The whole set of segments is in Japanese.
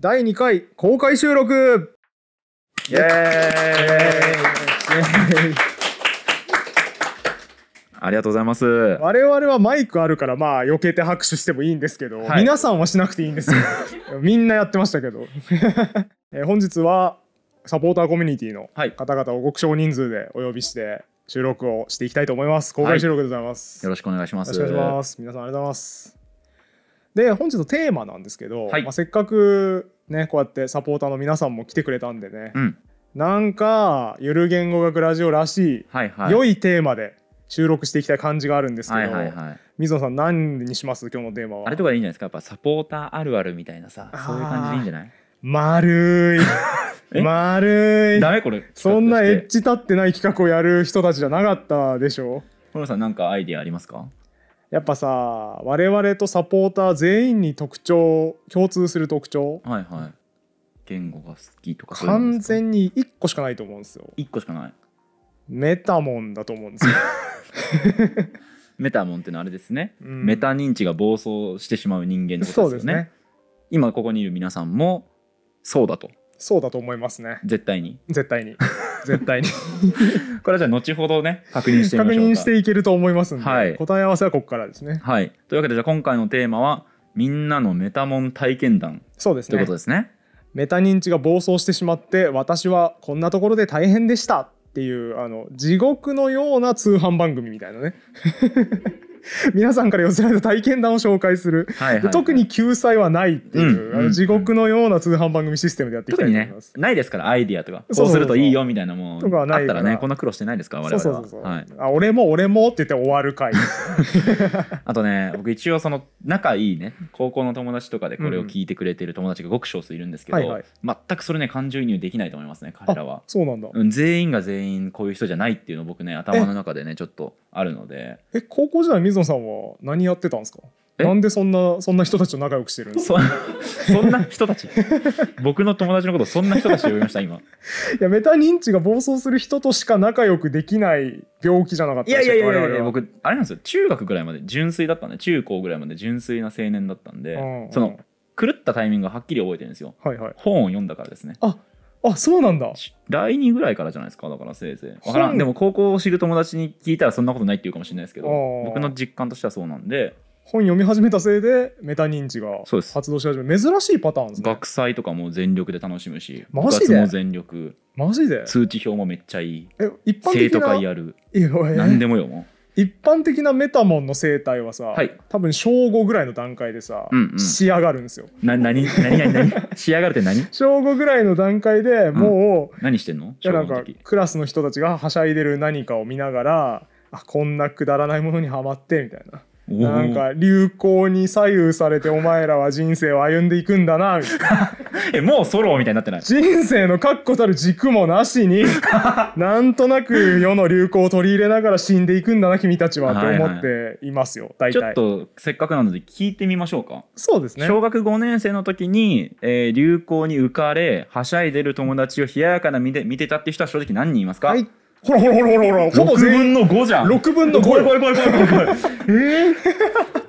第2回公開収録イエーイありがとうございます。我々はマイクあるから、まあ、避けて拍手してもいいんですけど、はい、皆さんはしなくていいんですよ。みんなやってましたけど。え本日は、サポーターコミュニティの方々を極小人数でお呼びして、収録をしていきたいと思います。公開収録でございます、はい。よろしくお願いします。よろしくお願いします。皆さんありがとうございます。で本日のテーマなんですけど、はい、まあ、せっかくねこうやってサポーターの皆さんも来てくれたんでね、うん、なんかゆる言語学ラジオらしい、はいはい、良いテーマで収録していきたい感じがあるんですけど、はいはい、水野さん何にします今日のテーマはあれとかでいいんじゃないですかやっぱサポーターあるあるみたいなさそういう感じでいいんじゃない丸い丸いダメこれそんなエッジ立ってない企画をやる人たちじゃなかったでしょ小野さん何かアイディアありますかやっぱさ我々とサポーター全員に特徴共通する特徴はいはい言語が好きとか完全に1個しかないと思うんですよ1個しかないメタモンだと思うんですよ メタモンってのはあれですね、うん、メタ認知が暴走してしまう人間のことですよね、ね、今ここにいる皆さんもそうだとそうだと思いますね絶対に絶対に絶対に これはじゃあ後ほどね確認してみまし確認していけると思いますんで、はい、答え合わせはここからですねはいというわけでじゃあ今回のテーマはみんなのメタモン体験談そうですねということですねメタ認知が暴走してしまって私はこんなところで大変でしたっていうあの地獄のような通販番組みたいなね 皆さんから寄せられた体験談を紹介する、はいはいはい、特に救済はないっていう、うん地獄のような通販番組システムでやっていきたいと思います、ね、ないですからアイディアとかそうするといいよみたいなもんとあったらねこんな苦労してないですか我々はそうはい、あ俺も俺もって言って終わる回 あとね僕一応その仲いいね高校の友達とかでこれを聞いてくれてる友達がごく少数いるんですけど、うんはいはい、全くそれね感情移入できないと思いますね彼らはそうなんだ、全員が全員こういう人じゃないっていうのを僕ね頭の中でねちょっとあるのでえ高校時代水野さんは何やってたんですかなんでそんなそんな人たちと仲良くしてるんですかそんな人たち 僕の友達のことそんな人たち呼びました今いやメタ認知が暴走する人としか仲良くできない病気じゃなかったいやいやいやいや僕あれなんですよ中学ぐらいまで純粋だったんで中高ぐらいまで純粋な青年だったんで、うんうん、その狂ったタイミングははっきり覚えてるんですよ、はいはい、本を読んだからですねああそうなんだ第2ぐらいからじゃないですかだからせいぜい分からんでも高校を知る友達に聞いたらそんなことないっていうかもしれないですけど僕の実感としてはそうなんで本読み始めたせいでメタ認知が発動し始め珍しいパターンです、ね、学祭とかも全力で楽しむしマジでも全力マジで通知表もめっちゃいいえ一般的な生徒会やる何でもよもう一般的なメタモンの生態はさ、はい、多分小5ぐらいの段階でさ、うんうん、仕上がるんですよ。な何何何何 仕上がるって何小5ぐらいの段階でもう、うん、何してんのいやなんかクラスの人たちがはしゃいでる何かを見ながらあこんなくだらないものにはまってみたいななんか流行に左右されてお前らは人生を歩んでいくんだなみたいなえもうソロみたいになってない人生の確固たる軸もなしに なんとなく世の流行を取り入れながら死んでいくんだな君たちはって思っていますよ、大体ちょっとせっかくなので聞いてみましょうかそうですね小学5年生の時に、えー、流行に浮かれはしゃいでる友達を冷ややかな見て見てたって人は正直何人いますかはいほらほらほらほらほら、ほぼ全員。6分の5じゃん。6分の5。怖い怖い怖い怖い怖いえー、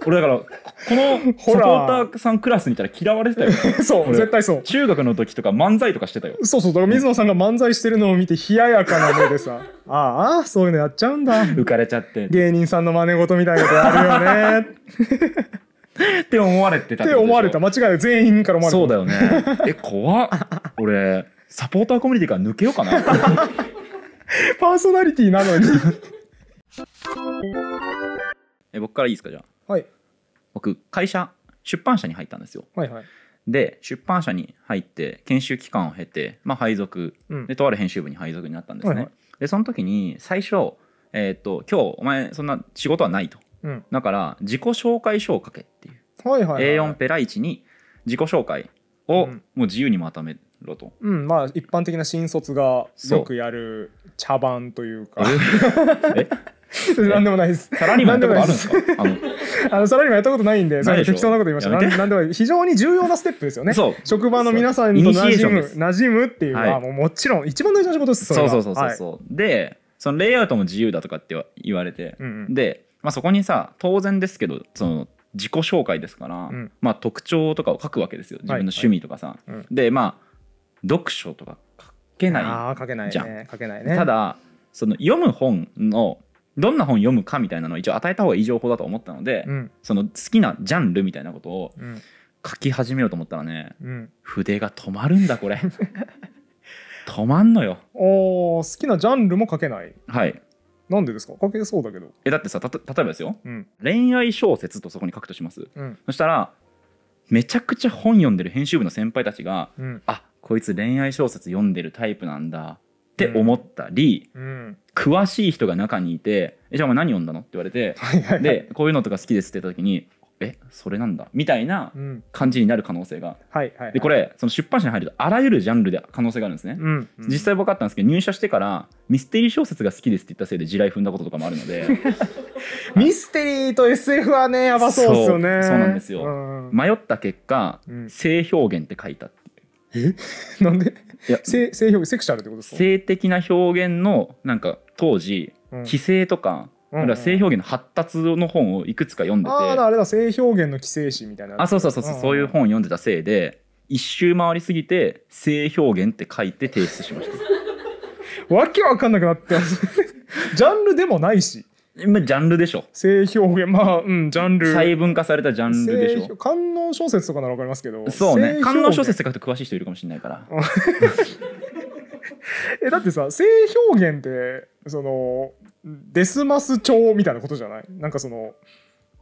俺だから、このサポーターさんクラスにいたら嫌われてたよ。そう、絶対そう。中学の時とか漫才とかしてたよ。そうそう、だから水野さんが漫才してるのを見て冷ややかな目でさ、ああ、そういうのやっちゃうんだ。浮かれちゃって。芸人さんの真似事みたいなことあるよね。って思われてたって思われた間違いない全員から思われたそうだよねえ怖っ俺サポーターコミュニティから抜けようかな パーソナリティなのに え僕からいいですかじゃあはい僕会社出版社に入ったんですよはいはいで出版社に入って研修期間を経て、まあ、配属、うん、でとある編集部に配属になったんですね、はいはい、でその時に最初、えー、っと今日お前そんな仕事はないと、うん、だから自己紹介書を書けっていう、はいはいはい、A4 ペラ1に自己紹介をもう自由にまとめうんまあ一般的な新卒がよくやる茶番というか何 でもないです。サラリーマンやったことあるんですか？あの サラリーマンやったことないんで、適当なこと言いました。なんでも非常に重要なステップですよね。職場の皆さんに馴染む馴染むっていうのは、はい、もうもちろん一番大事な仕事ですそ。そうそうそうそうそう。はい、で、そのレイアウトも自由だとかって言われて、うんうん、で、まあそこにさ当然ですけどその自己紹介ですから、うん、まあ特徴とかを書くわけですよ。自分の趣味とかさ。はいはいで、まあ読書とか書けないあ書けないじゃん、ね、書けないねただその読む本のどんな本読むかみたいなのを一応与えた方がいい情報だと思ったので、うん、その好きなジャンルみたいなことを書き始めようと思ったらね、うん、筆が止まるんだこれ 止まんのよお好きなジャンルも書けないはいなんでですか書けそうだけどえだってさた例えばですよ、うん、恋愛小説とそこに書くとします、そしたらめちゃくちゃ本読んでる編集部の先輩たちが、うん、あこいつ恋愛小説読んでるタイプなんだって思ったり、うん、詳しい人が中にいて「えじゃあお前何読んだの?」って言われてでこういうのとか好きですって言った時に「えそれなんだ」みたいな感じになる可能性が、でこれその出版社に入るとあらゆるジャンルで可能性があるんですね、うん、実際分かったんですけど入社してからミステリー小説が好きですって言ったせいで地雷踏んだこととかもあるので ミステリーと SF はねやばそうですよねそうなんですよ、うん、迷った結果、性表現って書いたってえ なんでいや性性表セクシャルってことですか性的な表現のなんか当時、規制とか、うんうん性表現の発達の本をいくつか読んでて、あああれだ性表現の規制誌みたいなあそうそうそうそう、そういう本読んでたせいで一周回りすぎて性表現って書いて提出しました わけわかんなくなってます ジャンルでもないし今ジャンルでしょ性表現まあうんジャンル細分化されたジャンルでしょ観音小説とかなら分かりますけどそうね観音小説って書くと詳しい人いるかもしれないから えだってさ性表現ってそのデスマス調みたいなことじゃないなんかその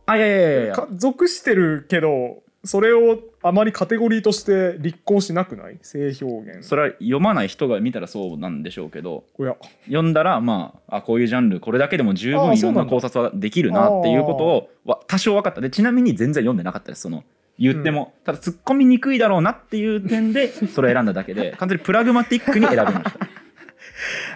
あいやいやいや属してるけどそれをあまりカテゴリーとして立候しなくない性表現それは読まない人が見たらそうなんでしょうけどおや読んだらまああこういうジャンルこれだけでも十分いろんな考察はできるなっていうことをは多少分かったでちなみに全然読んでなかったですその言っても、ただ突っ込みにくいだろうなっていう点でそれを選んだだけで 完全にプラグマティックに選びました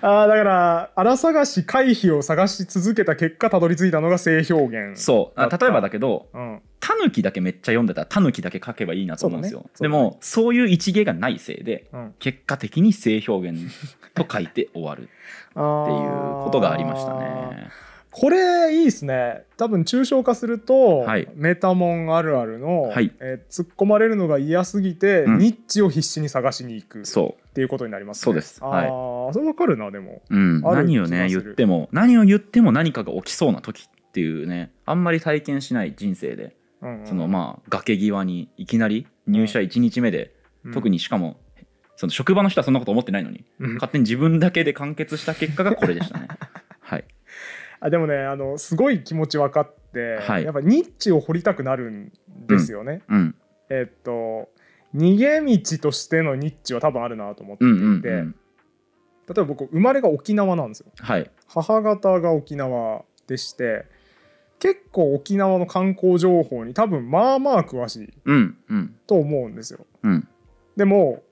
あだから荒探し回避を探し続けた結果たどり着いたのが性表現そう例えばだけど、うん、タヌキだけめっちゃ読んでたらタヌキだけ書けばいいなと思うんですよ、ねね、でもそういう一芸がないせいで、うん、結果的に性表現と書いて終わるっていうことがありましたねこれいいですね多分抽象化すると、はい、メタモンあるあるの、はい、え突っ込まれるのが嫌すぎて、うん、ニッチを必死に探しに行くっていうことになります、ね、そうです、はい、あそれわかるなでも、うん、何をね言っても何を言っても何かが起きそうな時っていうねあんまり体験しない人生で、うんうん、そのまあ崖際にいきなり入社1日目で、うん、特にしかもその職場の人はそんなこと思ってないのに、うん、勝手に自分だけで完結した結果がこれでしたね はいあでもねあのすごい気持ち分かって、はい、やっぱニッチを掘りたくなるんですよね、うん、えー、っと逃げ道としてのニッチは多分あるなと思っていて、うんうんうん例えば僕生まれが沖縄なんですよ、はい、母方が沖縄でして結構沖縄の観光情報に多分まあまあ詳しいと思うんですよ、うんうん、でも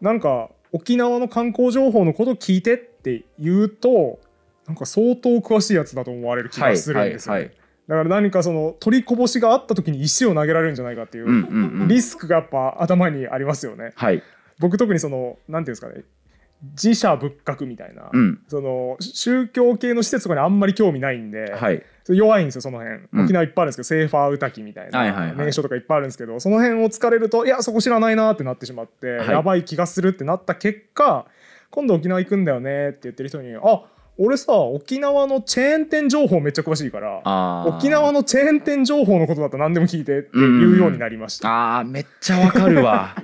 なんか沖縄の観光情報のこと聞いてって言うとなんか相当詳しいやつだと思われる気がするんですよ、はいだから何かその取りこぼしがあった時に石を投げられるんじゃないかっていうリスクがやっぱ頭にありますよね。はい、僕特にその何ていうんですかね自社仏閣みたいな、うん、その宗教系の施設とかにあんまり興味ないんで、はい、弱いんですよその辺、うん、沖縄いっぱいあるんですけど、セーファーウタキみたいな名所とかいっぱいあるんですけど、その辺を疲れるといやそこ知らないなってなってしまって、はい、やばい気がするってなった結果今度沖縄行くんだよねって言ってる人にあ俺さ沖縄のチェーン店情報めっちゃ詳しいから沖縄のチェーン店情報のことだったら何でも聞いてって言うようになりました、うん、あめっちゃわかるわ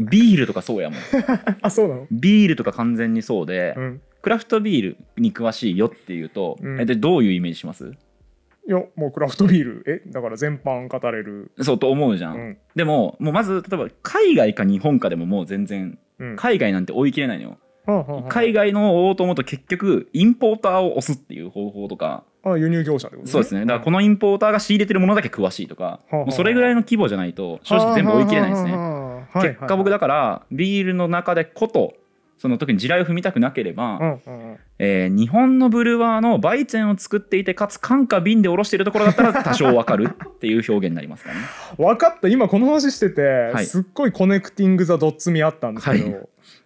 ビールとかそうやもん あそうなのビールとか完全にそうで、うん、クラフトビールに詳しいよっていうと、うん、えでどういうイメージしますいやもうクラフトビールえだから全般語れるそうと思うじゃん、うん、でももうまず例えば海外か日本かでももう全然、海外なんて追い切れないのよ、はあはあ、海外のを追おうと思うと結局インポーターを押すっていう方法とかあ輸入業者ってこと、ね、そうですねだからこのインポーターが仕入れてるものだけ詳しいとか、はあはあ、もうそれぐらいの規模じゃないと正直全部追い切れないですね、はあはあはあはいはいはい、結果僕だからビールの中でことその特に地雷を踏みたくなければ、うんうんえー、日本のブルワーのバインを作っていてかつ缶か瓶でおろしているところだったら 多少わかるっていう表現になりますかね分かった今この話してて、はい、すっごいコネクティング・ザ・ドッツミあったんですけど、はい、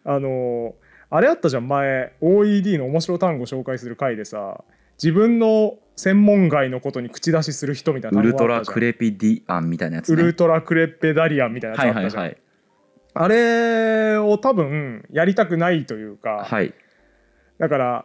あのあれあったじゃん前 OED の面白単語紹介する回でさ自分の専門外のことに口出しする人みたいなウルトラクレピディアンみたいなやつ、ね、ウルトラクレペダリアンみたいなやつあったじゃん、はいはいはいあれを多分やりたくないというか、はい、だから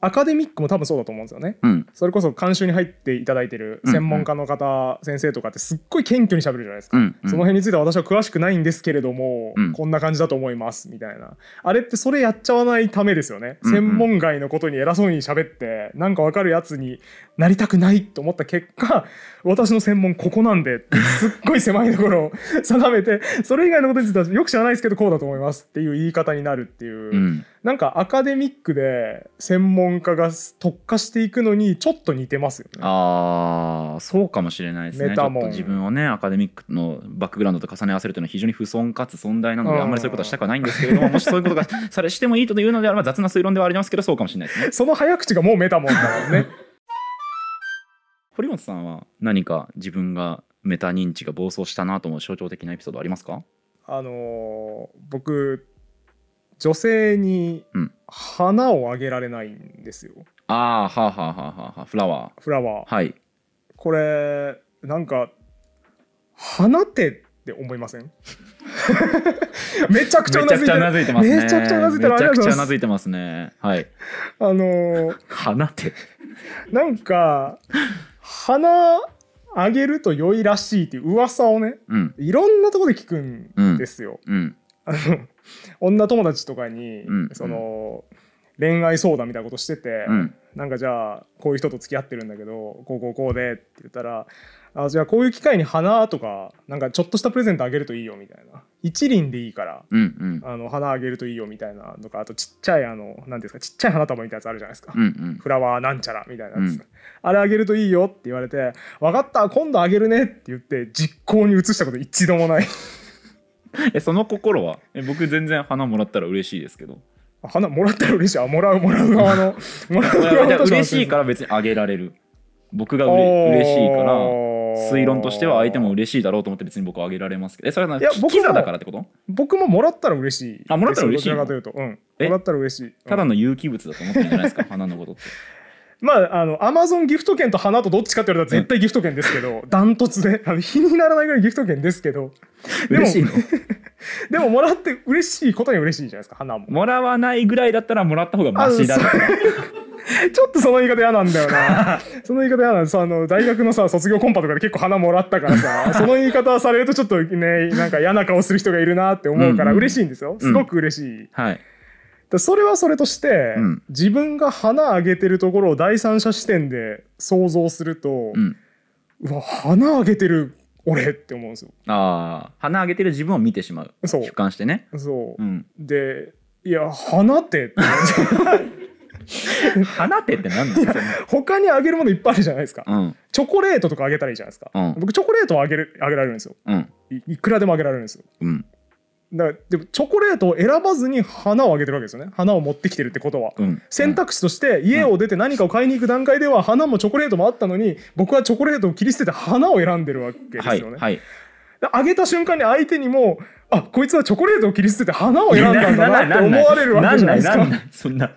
アカデミックも多分そうだと思うんですよね、うん、それこそ監修に入っていただいてる専門家の方、うん先生とかってすっごい謙虚にしゃべるじゃないですか、うんうん、その辺については私は詳しくないんですけれども、うん、こんな感じだと思いますみたいなあれってそれやっちゃわないためですよね、うんうん、専門外のことに偉そうにしゃべってなんかわかるやつになりたくないと思った結果私の専門ここなんですっごい狭いところを 定めてそれ以外のことについてはよく知らないですけどこうだと思いますっていう言い方になるっていう、うん、なんかアカデミックで専門本家が特化していくのにちょっと似てますよね。ああそうかもしれないですね。メタモン自分をねアカデミックのバックグラウンドと重ね合わせるというのは非常に不損かつ存在なので、あんまりそういうことはしたくはないんですけれどももしそういうことが されしてもいいというのであれば雑な推論ではありますけどそうかもしれないですね。その早口がもうメタモンだからね。堀本さんは何か自分がメタ認知が暴走したなと思う象徴的なエピソードありますかあのー、僕女性に花をあげられないんですよ。ああはあはあはあはあフラワー。フラワー。はい。これなんか花ってって思いません めちゃくちゃうなずいてますね、めちゃくちゃうなずいてる。めちゃくちゃうなずいてますね。はい。あのー、花って。なんか花あげると良いらしいっていう噂をね、うん、いろんなとこで聞くんですよ。うん、うんあの女友達とかに、うんその恋愛相談みたいなことしてて、うんなんかじゃあこういう人と付き合ってるんだけどこうこうこうでって言ったらあじゃあこういう機会に花とかなんかちょっとしたプレゼントあげるといいよみたいな一輪でいいからうんうんあの花あげるといいよみたいなとかあとちっちゃいあの何ですかちっちゃい花束みたいなやつあるじゃないですか、うんうんフラワーなんちゃらみたいなやつ、うんあれあげるといいよって言われて分かった今度あげるねって言って実行に移したこと一度もない えその心はえ僕全然花もらったら嬉しいですけど花もらったら嬉しいあもらうもらう側のもらう側嬉しいから別にあげられる僕がうれ嬉しいから推論としては相手も嬉しいだろうと思って別に僕はあげられますけどえそれはいや僕もキザだからってこと僕ももらったら嬉しいあもらったら嬉しいどちらかというと、うん、もらったら嬉しい、ただの有機物だと思ってるんじゃないですか 花のことってまあ、あの、アマゾンギフト券と花とどっちかって言われたら絶対ギフト券ですけど、ダントツで、あの、日にならないぐらいギフト券ですけど、でも、でももらって嬉しいことに嬉しいじゃないですか、花も。もらわないぐらいだったらもらった方がマシだ、ちょっとその言い方嫌なんだよな。その言い方嫌なんですあの、大学のさ、卒業コンパとかで結構花もらったからさ、その言い方されるとちょっとね、なんか嫌な顔する人がいるなって思うから嬉しいんですよ。すごく嬉しい。ううん、はい。それはそれとして、うん、自分が花あげてるところを第三者視点で想像すると、うん、うわ花あげてる俺って思うんですよ。ああ花あげてる自分を見てしまうそう俯瞰してね。そう、うん、でいや花って 花手って何なんですか、他にあげるものいっぱいあるじゃないですか、うん、チョコレートとかあげたらいいじゃないですか、うん、僕チョコレートをあげるあげられるんですよ、うん、いくらでもあげられるんですよ、うん、だでもチョコレートを選ばずに花をあげてるわけですよね花を持ってきてるってことは、うん、選択肢として家を出て何かを買いに行く段階では花もチョコレートもあったのに僕はチョコレートを切り捨てて花を選んでるわけですよね、はいはい、あげた瞬間に相手にもあこいつはチョコレートを切り捨てて花を選んだんだなって思われるわけじゃないですか。そんな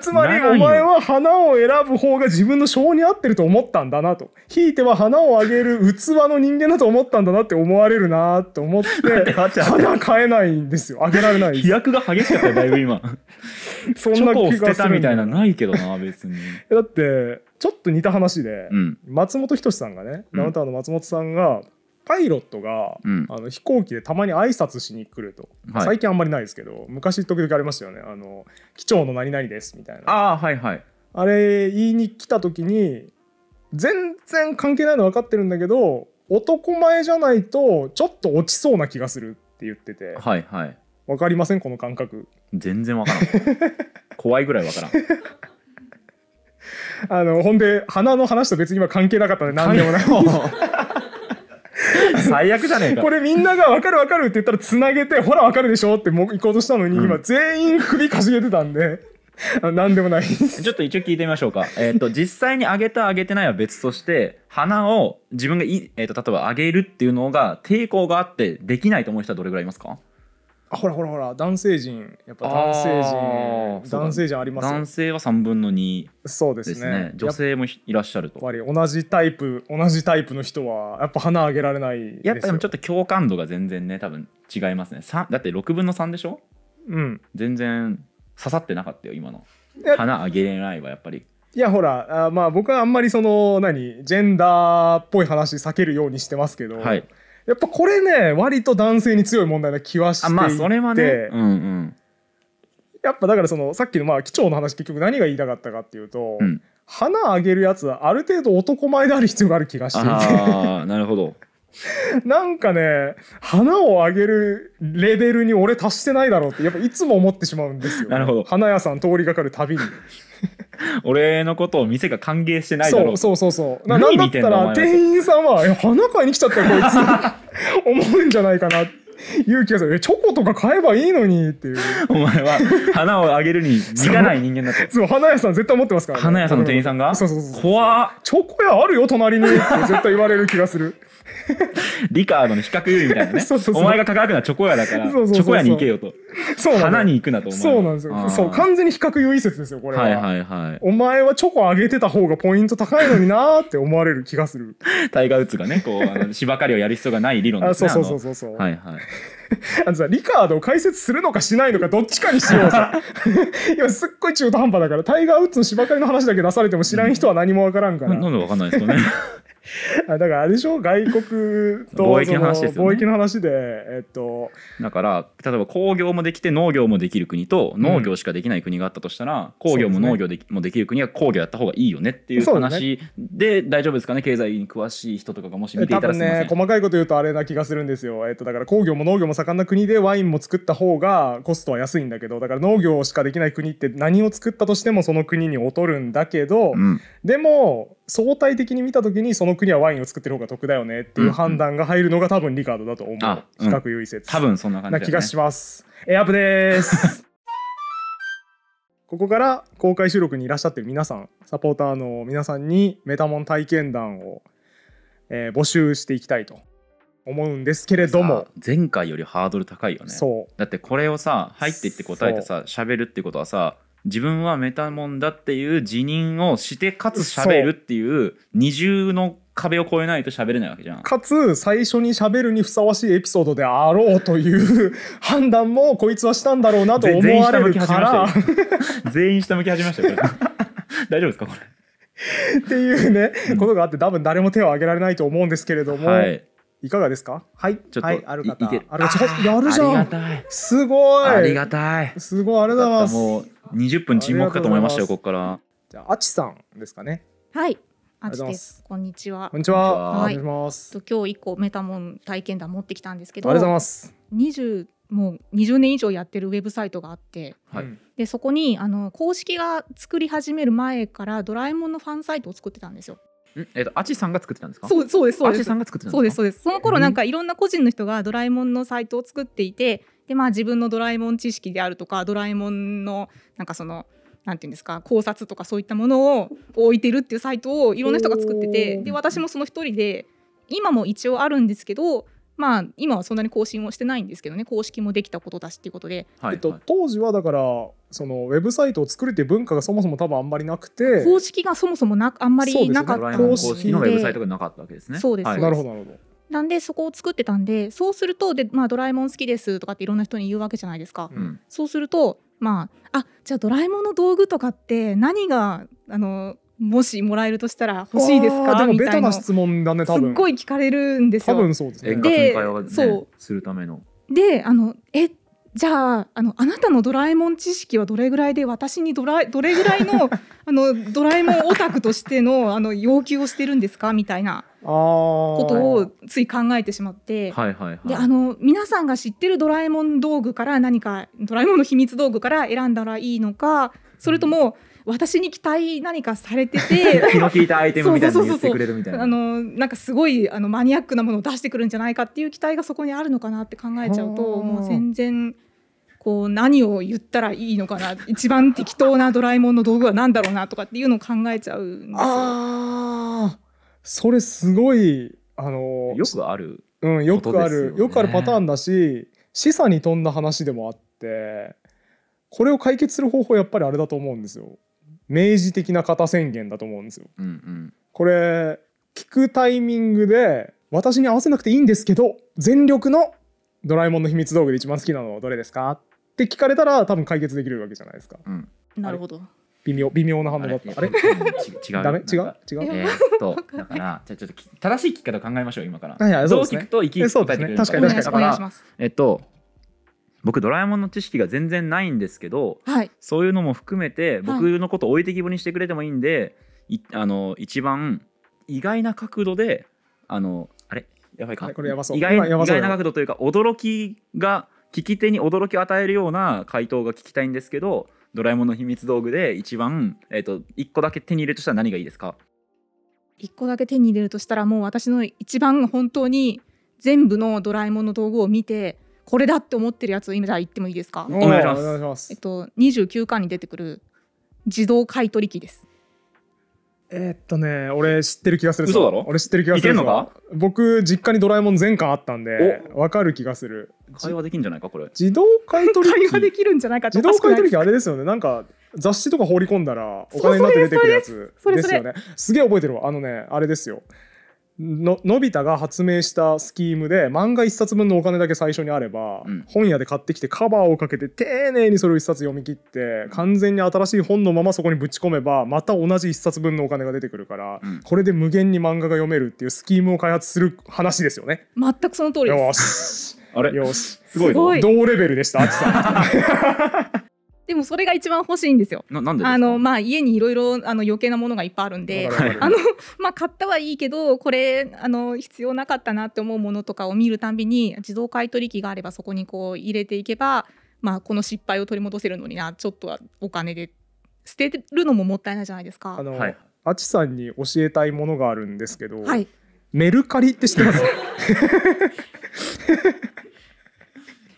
つまりお前は花を選ぶ方が自分の性に合ってると思ったんだなとひいては花をあげる器の人間だと思ったんだなって思われるなと思って 花買えないんですよあげられない飛躍が激しかったよだいぶ今 そんな気がするみたいなないけどな別に だってちょっと似た話で、うん、松本人志さんがね、ダウンタウンの松本さんがパイロットが、うん、あの飛行機でたまに挨拶しに来ると、はい、最近あんまりないですけど昔時々ありましたよねあの「機長の何々です」みたいなあ,、はいはい、あれ言いに来た時に全然関係ないの分かってるんだけど男前じゃないとちょっと落ちそうな気がするって言っててはいはい分かりませんこの感覚全然分からん 怖いぐらい分からんあのほんで鼻の話と別に今関係なかったんで何でもない 最悪じゃねえかこれみんなが分かる分かるって言ったらつなげてほら分かるでしょってもう行こうとしたのに、今全員首かしげてたんで何 でもないですちょっと一応聞いてみましょうか、えっと、実際にあげたあげてないは別として花を自分がい、えーと、例えばあげるっていうのが抵抗があってできないと思う人はどれぐらいいますかあほらほらほら男性陣やっぱ男性陣男性陣あります男性は3分の2そうですね、女性もいらっしゃるとやっぱり同じタイプ同じタイプの人はやっぱ花あげられないやっぱでもちょっと共感度が全然ね多分違いますねだって6分の3でしょうん全然刺さってなかったよ今の花あげれないはやっぱりいやほらあまあ僕はあんまりその何ジェンダーっぽい話避けるようにしてますけど、はい、やっぱこれね割と男性に強い問題な気はしていてまあそれはね、うんうん、やっぱだからそのさっきのまあ機長の話結局何が言いたかったかっていうと、うん、花あげるやつはある程度男前である必要がある気がしていてなるほど なんかね、花をあげるレベルに俺達してないだろうって、やっぱいつも思ってしまうんですよ、ね、なるほど。花屋さん通りがかるたびに。俺のことを店が歓迎してないだろうそうそうそうそうなんだったら店員さんは「花買いに来ちゃったよこいつ」思うんじゃないかな勇気がする「チョコとか買えばいいのに」っていうお前は花をあげるに向かない人間だとそう花屋さん絶対持ってますから、ね、花屋さんの店員さんが、そうそうそう怖チョコ屋あるよ隣にって絶対言われる気がするリカードの比較みたいなね そうそうそうお前がくのはチョコ屋だからチョコ屋に行けよとそう花に行くなとそうなんですよそう完全に比較優位説ですよこれは,、はいはいはい、お前はチョコあげてた方がポイント高いのになーって思われる気がするタイガー・ウッズがねこう 芝刈りをやる必要がない理論ですねあそうそうそうそうはいはいあのさリカードを解説するのかしないのかどっちかにしようさ 今すっごい中途半端だからタイガー・ウッズの芝刈りの話だけ出されても知らん人は何も分からんから、うん、なんで分かんないですよねだからあれでしょ外国と貿易の話ですよ、ね、貿易の話で、えっと、だから例えば工業もできて農業もできる国と農業しかできない国があったとしたら、うん、工業も農業で、もできる国は工業やった方がいいよねっていう話で、ね、大丈夫ですかね経済に詳しい人とかがもし見ていたらね細かいこと言うとあれな気がするんですよ、えっと、だから工業も農業も盛んな国でワインも作った方がコストは安いんだけどだから農業しかできない国って何を作ったとしてもその国に劣るんだけど、うん、でも相対的に見た時にその国はワインを作ってる方が得だよねっていう判断が入るのが多分リカードだと思う、比較優位説、多分そんな感じ、ね、な気がしますエアップです ここから公開収録にいらっしゃってる皆さんサポーターの皆さんにメタモン体験談を、えー、募集していきたいと思うんですけれども前回よりハードル高いよねそうだってこれをさ入ってって答えてさ喋るってことはさ自分はメタモンだっていう辞任をしてかつ喋るっていう二重の壁を越えないと喋れないわけじゃんかつ最初に喋るにふさわしいエピソードであろうという判断もこいつはしたんだろうなと思われるから全員下向き始めましたよ大丈夫ですかこれ っていうね、ことがあって多分誰も手を挙げられないと思うんですけれども、はい、いかがですかはいちょっと、はい、ある方いてあるやるじゃんすごいありがたいすごいありがとうございますもう二十分沈黙かと思いましたよここからじゃあちさんですかねはいあちですこんにちはこんにちは、はい、お願いします今日一個メタモン体験談持ってきたんですけどありがとうございます二十、もう二十年以上やってるウェブサイトがあって、はい、でそこにあの公式が作り始める前からドラえもんのファンサイトを作ってたんですよ。えっと、アチさんが作ってたんですか。そう、そうです、そうです。そうです、そうです。その頃、なんかいろんな個人の人がドラえもんのサイトを作っていて。で、まあ、自分のドラえもん知識であるとか、ドラえもんの、なんか、その。なんていうんですか考察とかそういったものを置いてるっていうサイトをいろんな人が作っててで私もその一人で今も一応あるんですけどまあ今はそんなに更新をしてないんですけどね公式もできたことだしっていうことで、はいはい、えっと、当時はだからそのウェブサイトを作るっていう文化がそもそも多分あんまりなくて公式がそもそもなあんまりなかった、公式のウェブサイトがなかったわけですね。そうです、はい、なるほどなるほどなんでそこを作ってたんでそうするとで、まあ「ドラえもん好きです」とかっていろんな人に言うわけじゃないですか。うん、そうするとまああじゃあドラえもんの道具とかって何があのもしもらえるとしたら欲しいですかでもベタな質問だね多分すっごい聞かれるんですよ。多分そうですね。円滑に会話ね、するための。であのえじゃああのあなたのドラえもん知識はどれぐらいで私にドラどれぐらいの あのドラえもんオタクとしてのあの要求をしてるんですかみたいなことをつい考えてしまって、はいはいはい、であの皆さんが知ってるドラえもん道具から何かドラえもんの秘密道具から選んだらいいのかそれとも、私に期待何かされてて 気の利いたアイテムみたいなの言ってくれるみたいなあのなんかすごいあのマニアックなものを出してくるんじゃないかっていう期待がそこにあるのかなって考えちゃうともう全然こう何を言ったらいいのかな一番適当なドラえもんの道具は何だろうなとかっていうのを考えちゃうんですよ。あそれすごいあのよくある、うん、よくある、ね、よくあるパターンだし示唆に富んだ話でもあってこれを解決する方法やっぱりあれだと思うんですよ。明示的な型宣言だと思うんですよ。うんうん、これ聞くタイミングで私に合わせなくていいんですけど全力の「ドラえもんの秘密道具」で一番好きなのはどれですかって聞かれたら多分解決できるわけじゃないですか。うんなるほど。微妙微妙な反応だった。あれ？違う。ダメ？違う？違う。えー、っとだからじゃちょっと正しい聞き方を考えましょう今から。はいはいそうね。う聞くと生き生き答えてくれるか。確かに確かに。らえっと僕ドラえもんの知識が全然ないんですけど、はい、そういうのも含めて僕のことを置いてきぼりにしてくれてもいいんで、はい、いあの一番意外な角度であのあれやばいか。これやばそう。意外意外な角度というか驚きが聞き手に驚きを与えるような回答が聞きたいんですけどドラえもんの秘密道具で一番、えーと、一個だけ手に入れるとしたら何がいいですか一個だけ手に入れるとしたらもう私の一番本当に全部のドラえもんの道具を見てこれだって思ってるやつを今じゃあ言ってもいいですかお願いします、えっと、29巻に出てくる自動買取機ですえー、っとね、俺知ってる気がする。嘘だろ俺知ってる気がする。いけるのか僕、実家にドラえもん全巻あったんで、わかる気がする。会話できるんじゃないか、これ。自動買取機。会話できるんじゃないか自動買取機あれですよね。なんか、雑誌とか放り込んだら、お金になって出てくるやつですよね。すげえ覚えてるわ。あのね、あれですよ。ののび太が発明したスキームで漫画1冊分のお金だけ最初にあれば、うん、本屋で買ってきてカバーをかけて丁寧にそれを1冊読み切って完全に新しい本のままそこにぶち込めばまた同じ1冊分のお金が出てくるから、うん、これで無限に漫画が読めるっていうスキームを開発する話ですよね。全くその通りですよしあれよしすごい同レベルでしたあきさん。でもそれが一番欲しいんですよ。なあのまあ家にいろいろあの余計なものがいっぱいあるんで、あのまあ買ったはいいけどこれあの必要なかったなって思うものとかを見るたびに自動買取機があればそこにこう入れていけば、まあこの失敗を取り戻せるのになちょっとお金で捨てるのももったいないじゃないですか。あの、はい、あちさんに教えたいものがあるんですけど、はい、メルカリって知ってます？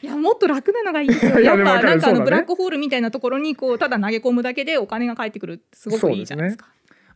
いやもっと楽なのがいいですよ やっぱなんかあのブラックホールみたいなところにこうただ投げ込むだけでお金が返ってくるってすごくいいじゃないですか。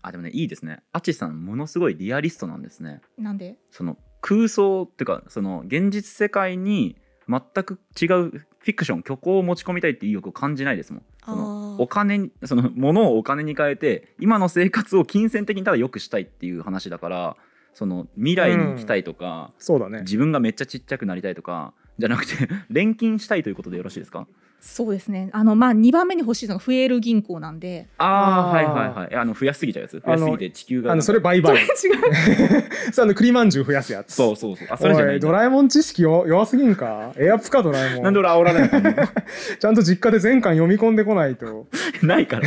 あでもねいいですね。あちさんものすごいリアリストなんですね。なんでその空想っていうかその現実世界に全く違うフィクション虚構を持ち込みたいって意欲を感じないですもん。そのお金その物をお金に変えて今の生活を金銭的にただ良くしたいっていう話だからその未来に行きたいとか、うんね、自分がめっちゃちっちゃくなりたいとかじゃなくて 錬金したいということでよろしいですかそうですね。あのまあ二番目に欲しいのが増える銀行なんで。ああはいはいはい。あの増やすぎちゃうやつ。増やすぎて地球が。あのそれ売買。それ違 う。そうあのクリマンジュ増やすやつ。そうそうそう。あそれじゃない。ドラえもん知識よ弱すぎんか。エアプかドラえもん。なんで俺煽らない ちゃんと実家で全巻読み込んでこないと。ないから、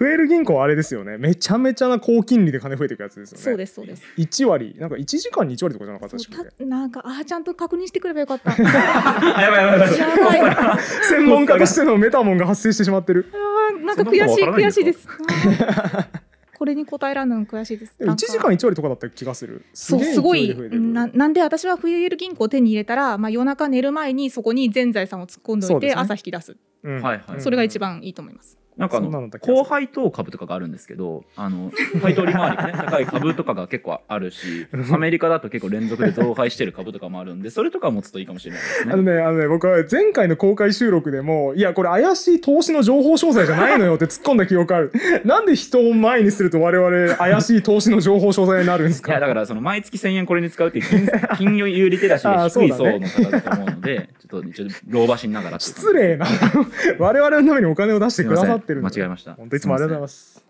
増える銀行あれですよね。めちゃめちゃな高金利で金増えていくやつですよね。そうですそうです。一割なんか一時間に一割とかじゃなかったし。なんかあちゃんと確認してくればよかった。やばいやばいやばい。専門家としてのメタモンが発生してしまってる。なんか悔しい悔しいです。これに答えらんの悔しいです。一時間一割とかだった気がする。そうすごいな。なんで私は冬ゆる銀行を手に入れたら、まあ夜中寝る前にそこに全財産を突っ込んでおいて、朝引き出す。はいはい。それが一番いいと思います。なんかあの後輩等株とかがあるんですけど、あの、配当利回りがね、高い株とかが結構あるし、アメリカだと結構連続で増配してる株とかもあるんで、それとか持つといいかもしれないですね。あのね、あのね、僕は前回の公開収録でも、いや、これ怪しい投資の情報詳細じゃないのよって突っ込んだ記憶ある。なんで人を前にすると我々怪しい投資の情報詳細になるんですかいや、だからその毎月1000円これに使うっていう金 融有利テラシーが低い層の方だと思うので、ちょっと、ちょっと老婆心ながら。失礼な。我々のためにお金を出してくださってってる間違えました本当いつもありがとうございます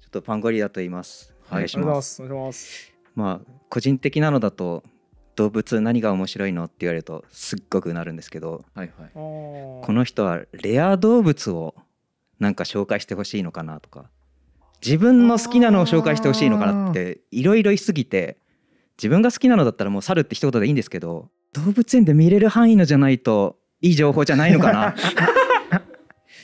ちょっとパンゴリラと言います、はい、お願いしますお願いしますまあ個人的なのだと動物何が面白いのって言われるとすっごくなるんですけど、はいはい、この人はレア動物をなんか紹介してほしいのかなとか自分の好きなのを紹介してほしいのかなっていろいろいすぎて自分が好きなのだったらもう猿って一言でいいんですけど動物園で見れる範囲のじゃないといい情報じゃないのかな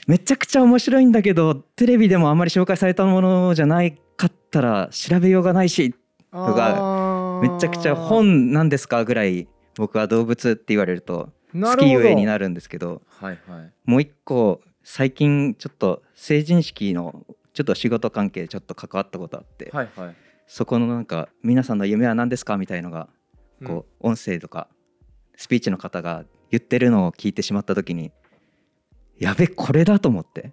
めちゃくちゃ面白いんだけどテレビでもあんまり紹介されたものじゃないかったら調べようがないしとかめちゃくちゃ本なんですかぐらい僕は動物って言われると好きゆえになるんですけど、はいはい、もう一個最近ちょっと成人式のちょっと仕事関係ちょっと関わったことあって、はいはい、そこのなんか皆さんの夢は何ですかみたいのがこう音声とかスピーチの方が言ってるのを聞いてしまった時にやべこれだと思って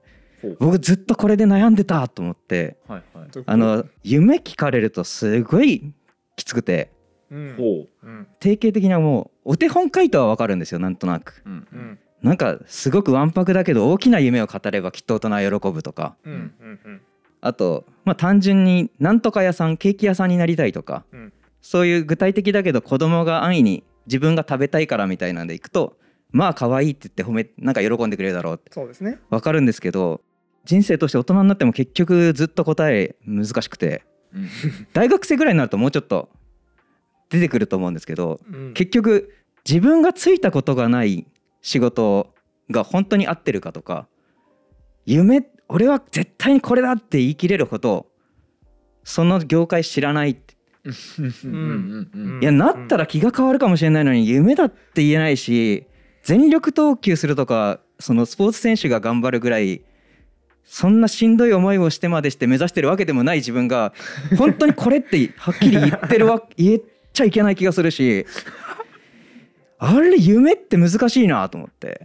僕ずっとこれで悩んでたと思って、はいはい、あの夢聞かれるとすごいきつくて、うん、定型的はもうお手本回答は分かるんですよなんとなく、うんうん、なんかすごくわんぱくだけど大きな夢を語ればきっと大人は喜ぶとか、うんうん、あと、まあ、単純になんとか屋さんケーキ屋さんになりたいとか、うん、そういう具体的だけど子供が安易に自分が食べたいからみたいなんでいくとまあ可愛いって言って褒めなんか喜んでくれるだろうってそうですね分かるんですけど人生として大人になっても結局ずっと答え難しくて、大学生ぐらいになるともうちょっと出てくると思うんですけど、うん、結局自分がついたことがない仕事が本当に合ってるかとか夢俺は絶対にこれだって言い切れるほどその業界知らないってうん、いやなったら気が変わるかもしれないのに夢だって言えないし全力投球するとかそのスポーツ選手が頑張るぐらいそんなしんどい思いをしてまでして目指してるわけでもない自分が 本当にこれってはっきり言ってるわ言えちゃいけない気がするしあれ夢って難しいなと思って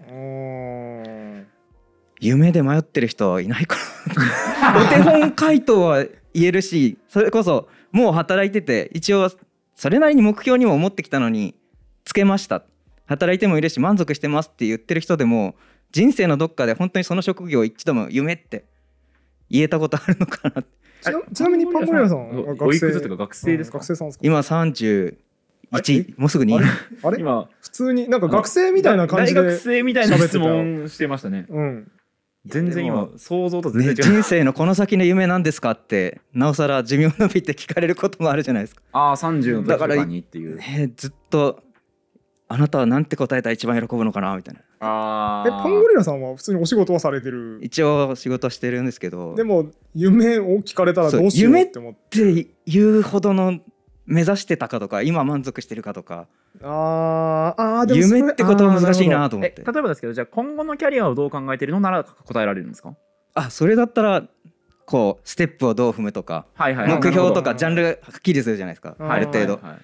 夢で迷ってる人はいないかなお手本回答は言えるしそれこそもう働いてて一応それなりに目標にも思ってきたのにつけました働いてもいるし満足してますって言ってる人でも人生のどっかで本当にその職業一度も夢って言えたことあるのかなちなみにパンゴリアさんは学生とか学生ですか、うん、学生さんですか今31もうすぐにあれ 今普通になんか学生みたいな感じで大学生みたいな質問してましたね、うん、全然今想像と全然違う、ね、人生のこの先の夢なんですかってなおさら寿命伸びて聞かれることもあるじゃないですかああ30の時とかにっていう、ね、ずっとあなたはなんて答えたら一番喜ぶのかなみたいなあえパンゴリラさんは普通にお仕事はされてる一応仕事してるんですけどでも夢を聞かれたらどうしようって思って夢って言うほどの目指してたかとか今満足してるかとかああでも夢ってことは難しいなと思って例えばですけどじゃあ今後のキャリアをどう考えてるのなら答えられるんですかあそれだったらこうステップをどう踏むとか、はいはい、目標とかジャンルはっきりするじゃないですか、ある程度、はいはいはい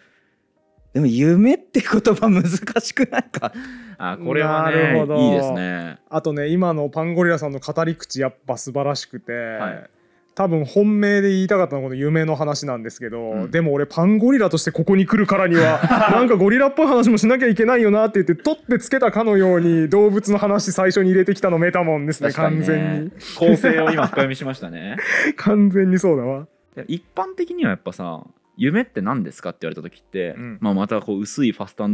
でも夢って言葉難しくないかあこれはねいいですねあとね今のパンゴリラさんの語り口やっぱ素晴らしくて、はい、多分本命で言いたかったのはこの夢の話なんですけど、うん、でも俺パンゴリラとしてここに来るからには なんかゴリラっぽい話もしなきゃいけないよなって言って取ってつけたかのように動物の話最初に入れてきたのメタモンですね、ね、完全に構成を今深読みしましたね 完全にそうだわ一般的にはやっぱさ夢って何ですかって言われた時って、うん、まあ、またこう薄いファスト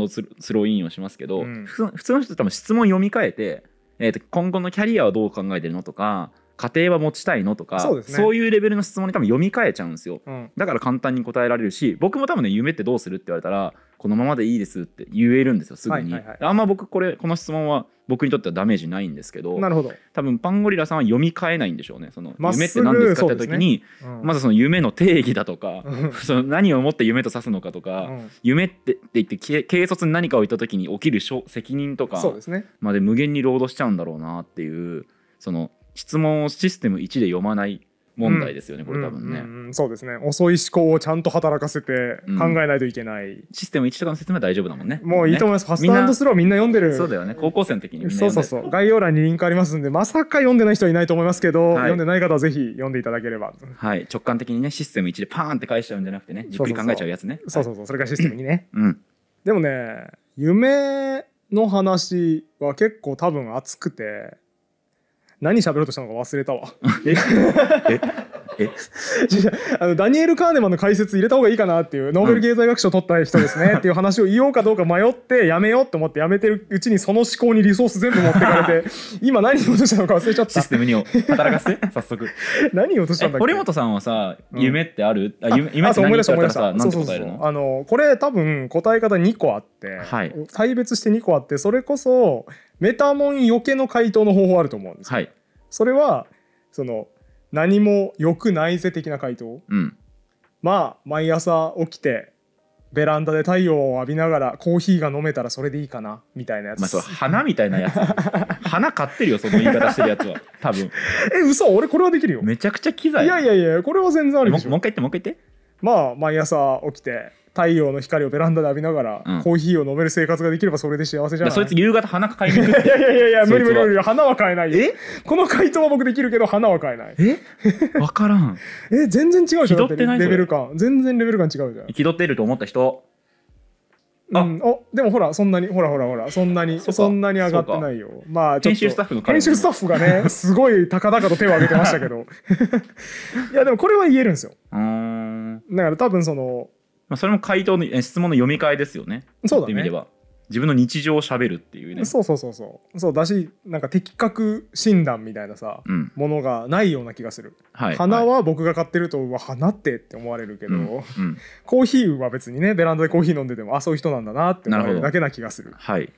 スローインをしますけど、うん、普通の人多分質問読み替えて、えー、と今後のキャリアはどう考えてるのとか家庭は持ちたいのとかそう、ね,、いうレベルの質問に多分読み替えちゃうんですよ、うん、だから簡単に答えられるし僕も多分ね夢ってどうするって言われたらこのままでいいですって言えるんですよすぐに、はいはいはい、あんま僕これこの質問は僕にとってはダメージないんですけどなるほど多分パンゴリラさんは読み替えないんでしょうねその夢って何ですかって時に、ねうん、まずその夢の定義だとか、うん、その何をもって夢と指すのかとか、うん、夢ってって言って軽率に何かを言った時に起きる責任とかまで無限にードしちゃうんだろうなっていうその質問をシステム1で読まない問題ですよね、これ多分ね、うんうん、そうですね遅い思考をちゃんと働かせて考えないといけない、うん、システム1とかの説明は大丈夫だもんねもういいと思います、ね、ファストスローみんな読んでるそうだよね高校生の時にそうそうそう概要欄にリンクありますんでまさか読んでない人はいないと思いますけど、はい、読んでない方はぜひ読んでいただければはい直感的にねシステム1でパーンって返しちゃうんじゃなくてねじっくり考えちゃうやつねそうそうそう、はい、それがシステム2ね、うん、でもね夢の話は結構多分熱くて何喋ろうとしたのか忘れたわ ええ あのダニエル・カーネマンの解説入れた方がいいかなっていうノーベル経済学賞取った人ですねっていう話を言おうかどうか迷ってやめようと思ってやめてるうちにその思考にリソース全部持ってかれて 今何言落としたのか忘れちゃったシステムに働かせて早速何言落としたんだっけ堀本さんはさ夢ってある、うん、あ夢夢って何言ったらさ何て答えるのあのこれ多分答え方2個あって、はい、大別して2個あってそれこそメタモンよけの回答の方法あると思うんですはい、それはその何もよくないぜ的な回答、うん、まあ毎朝起きてベランダで太陽を浴びながらコーヒーが飲めたらそれでいいかなみたいなやつ、まあ、そう花みたいなやつ花買 ってるよその言い方してるやつは多分 え嘘俺これはできるよめちゃくちゃ機材いやいやいやこれは全然あるでしょもう一回言ってもう一回言ってまあ毎朝起きて太陽の光をベランダで浴びながら、うんコーヒーを飲める生活ができればそれで幸せじゃないそいつ夕方花買いに行くっいてやいやいやいや 無理無理無理花は買えないえこの回答は僕できるけど花は買えないえわからん え全然違うじゃんってないレベル感全然レベル感違うじゃん気取ってると思った人あうん、おでもほらそんなにほらほらほらそんなにそそんなに上がってないよまあちょ編集スタッフの彼も編集スタッフがね すごい高々と手を挙げてましたけどいやでもこれは言えるんですようんだから多分そのまあ、それも回答の質問の読み替えですよねそうだね自分の日常をしゃべるっていうねそうそうそうそうそうだしなんか的確診断みたいなさ、うん、ものがないような気がする、はい、花は僕が買ってると、はい、うわ花ってって思われるけど、うんうん、コーヒーは別にねベランダでコーヒー飲んでてもあそういう人なんだなって思われるだけな気がするはい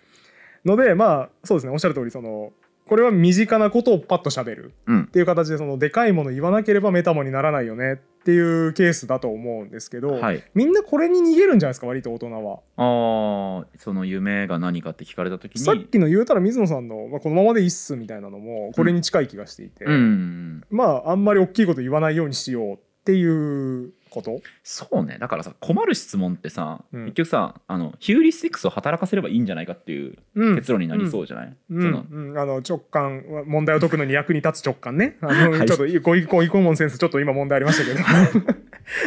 のでまあそうですねおっしゃる通りそのこれは身近なことをパッとしゃべるっていう形でそのでかいもの言わなければメタモにならないよねっていうケースだと思うんですけど、はい、みんなこれに逃げるんじゃないですか割と大人は。ああその夢が何かって聞かれた時にさっきの言うたら水野さんの、まあ、このままでいっすみたいなのもこれに近い気がしていて、うん、まああんまり大きいこと言わないようにしようっていうことそうねだからさ困る質問ってさ、うん、結局さあのヒューリスティックスを働かせればいいんじゃないかっていう結論になりそうじゃない、うんうん、あの直感問題を解くのに役に立つ直感ね あの、はい、ちょっとご意向コモンセンスちょっと今問題ありましたけど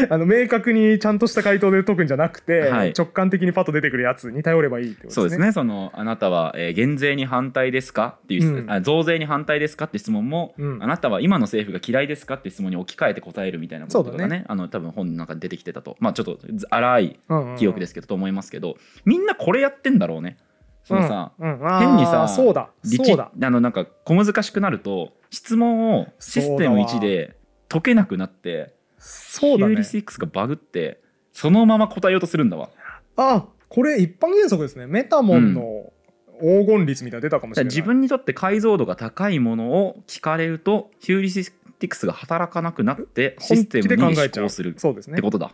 あの明確にちゃんとした回答で解くんじゃなくて、はい、直感的にパッと出てくるやつに頼ればいいってことですね。そうですねそのあなたは、えー、減税に反対ですかっていう、うん、増税に反対ですかって質問も、あなたは今の政府が嫌いですかって質問に置き換えて答えるみたいなこととかねねあの多分本の中に出てきてたとまあちょっと荒い記憶ですけど、と思いますけどみんなこれやってんだろうねそのさ、うんうん、変にさそうだそうだあのなんか小難しくなると質問をシステム1で解けなくなってそうだ、ね、ヒューリスがバグってそのまま答えようとするんだわあこれ一般原則ですねメタモンの黄金率みたいな出たかもしれない自分にとって解像度が高いものを聞かれるとヒューリスティクスが働かなくなってシステムに思考するってことだ。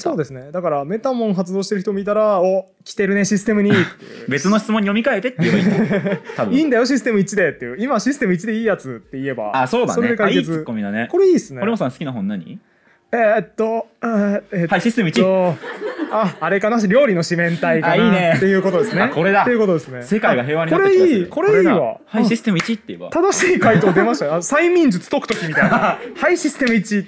そうですねだからメタモン発動してる人見たら「お来てるねシステムに」別の質問に読み替えてって言えばいいんだ いいんだよシステム1でっていう今システム1でいいやつって言えばあそうだねこれいいっすね堀本さん好きな本何えー、っと、えー、っと、はい、システム1。あ、あれかな、料理の四面体かないい、ね、っていうことですね。これだ。っていうことですね。世界が平和にこれいい、これいいわ。はい、システム1って言えば。正しい回答出ましたよ。催眠術解く時みたいな。はい、システム1。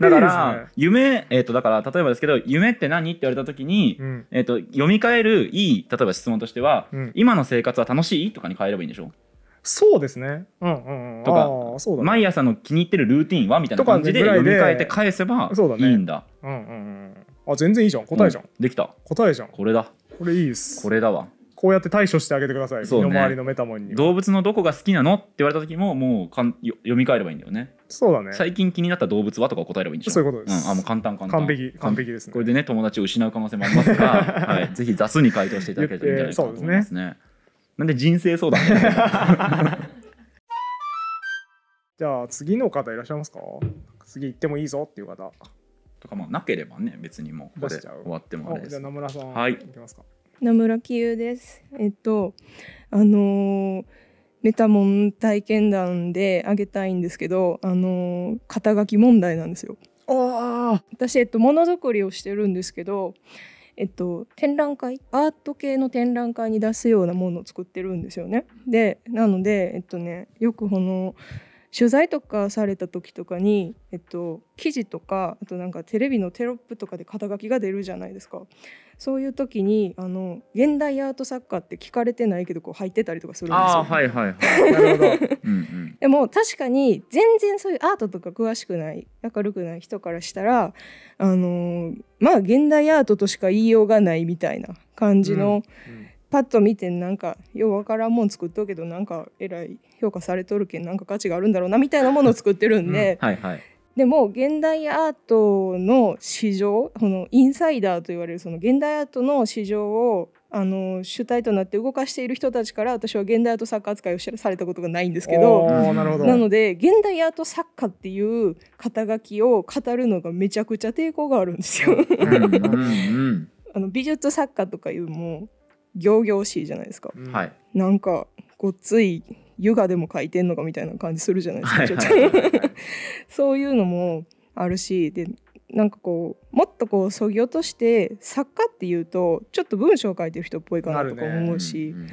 だから、ね、夢、えっ、と、だから、例えばですけど、夢って何って言われた時に、うん、えっ、と、読み替えるいい、例えば質問としては、うん、今の生活は楽しいとかに変えればいいんでしょうそうですね。うんうんうん。とか、そうだね、毎朝の気に入ってるルーティンはみたいな感じで読み替えて返せばいいんだ。うね、うんうんうん。あ、全然いいじゃん。答えじゃん。うん、できた。答えじゃん。これだ。これいいです。これだわ。こうやって対処してあげてください。そう、身の回りのメタモンに。動物のどこが好きなのって言われた時も、もうかんよ読み替えればいいんだよね。そうだね。最近気になった動物はとか答えればいいんでしょ。そういうことです。うん、あ、もう簡単簡単。完璧完璧ですね。これでね友達を失う可能性もありますから、はい、ぜひ雑に回答していただけるといいんじゃないかと思いますね。なんで人生相談 じゃあ次の方いらっしゃいますか次行ってもいいぞっていう方とかまあなければね別にもうこれ終わってもあれですじゃあ野村さん、はい、行きますか野村希優ですえっとあのーメタモン体験談であげたいんですけど、あの肩書き問題なんですよ。ああ、私えっとものづくりをしてるんですけど、えっと、展覧会アート系の展覧会に出すようなものを作ってるんですよね。でなので、えっとね、よくこの取材とかされた時とかに、えっと、記事とかあとなんかテレビのテロップとかで肩書きが出るじゃないですかそういう時にあの現代アート作家って聞かれてないけどこう入ってたりとかするんですよ、はいはいはいなるほど、でも確かに全然そういうアートとか詳しくない明るくない人からしたらあのまあ現代アートとしか言いようがないみたいな感じの、うんうんパッと見てなんかようわからんもん作っとうけどなんかえらい評価されとるけんなんか価値があるんだろうなみたいなものを作ってるんで、うんはいはい、でも現代アートの市場このインサイダーと言われるその現代アートの市場をあの主体となって動かしている人たちから私は現代アート作家扱いをされたことがないんですけどなので現代アート作家っていう肩書きを語るのがめちゃくちゃ抵抗があるんですようんうん、うん。あの美術作家とかいうも仰々しいじゃないですか、はい、なんかごっつい湯河でも書いてんのかみたいな感じするじゃないですか、そういうのもあるしでなんかこうもっとこうそぎ落として作家っていうとちょっと文章を書いてる人っぽいかなとか思うし、ねうんうん、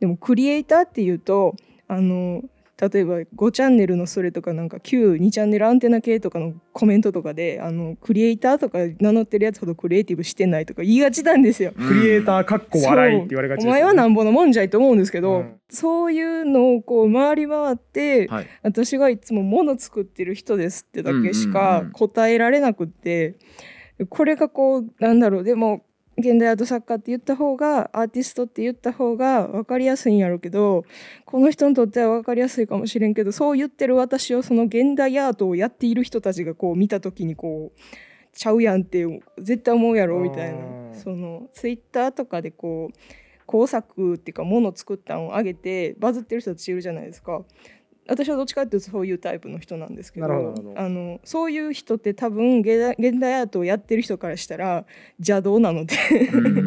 でもクリエイターっていうとあの例えば5チャンネルのそれとかなんか92チャンネルアンテナ系とかのコメントとかであのクリエイターとか名乗ってるやつほどクリエイティブしてないとか言いがちなんですよ。クリエイターかっこ笑いって言われがち、ね、お前はなんぼのもんじゃいと思うんですけど、うん、そういうのをこう回り回って、はい、私がいつももの作ってる人ですってだけしか答えられなくって。これがこうなんだろうでも現代アート作家って言った方がアーティストって言った方が分かりやすいんやろうけどこの人にとっては分かりやすいかもしれんけどそう言ってる私をその現代アートをやっている人たちがこう見た時にこうちゃうやんって絶対思うやろみたいなそのツイッターとかでこう工作っていうかもの作ったのを上げてバズってる人たちいるじゃないですか。私はどっちかっていうとそういうタイプの人なんですけどあのそういう人って多分現代アートをやってる人からしたら邪道なので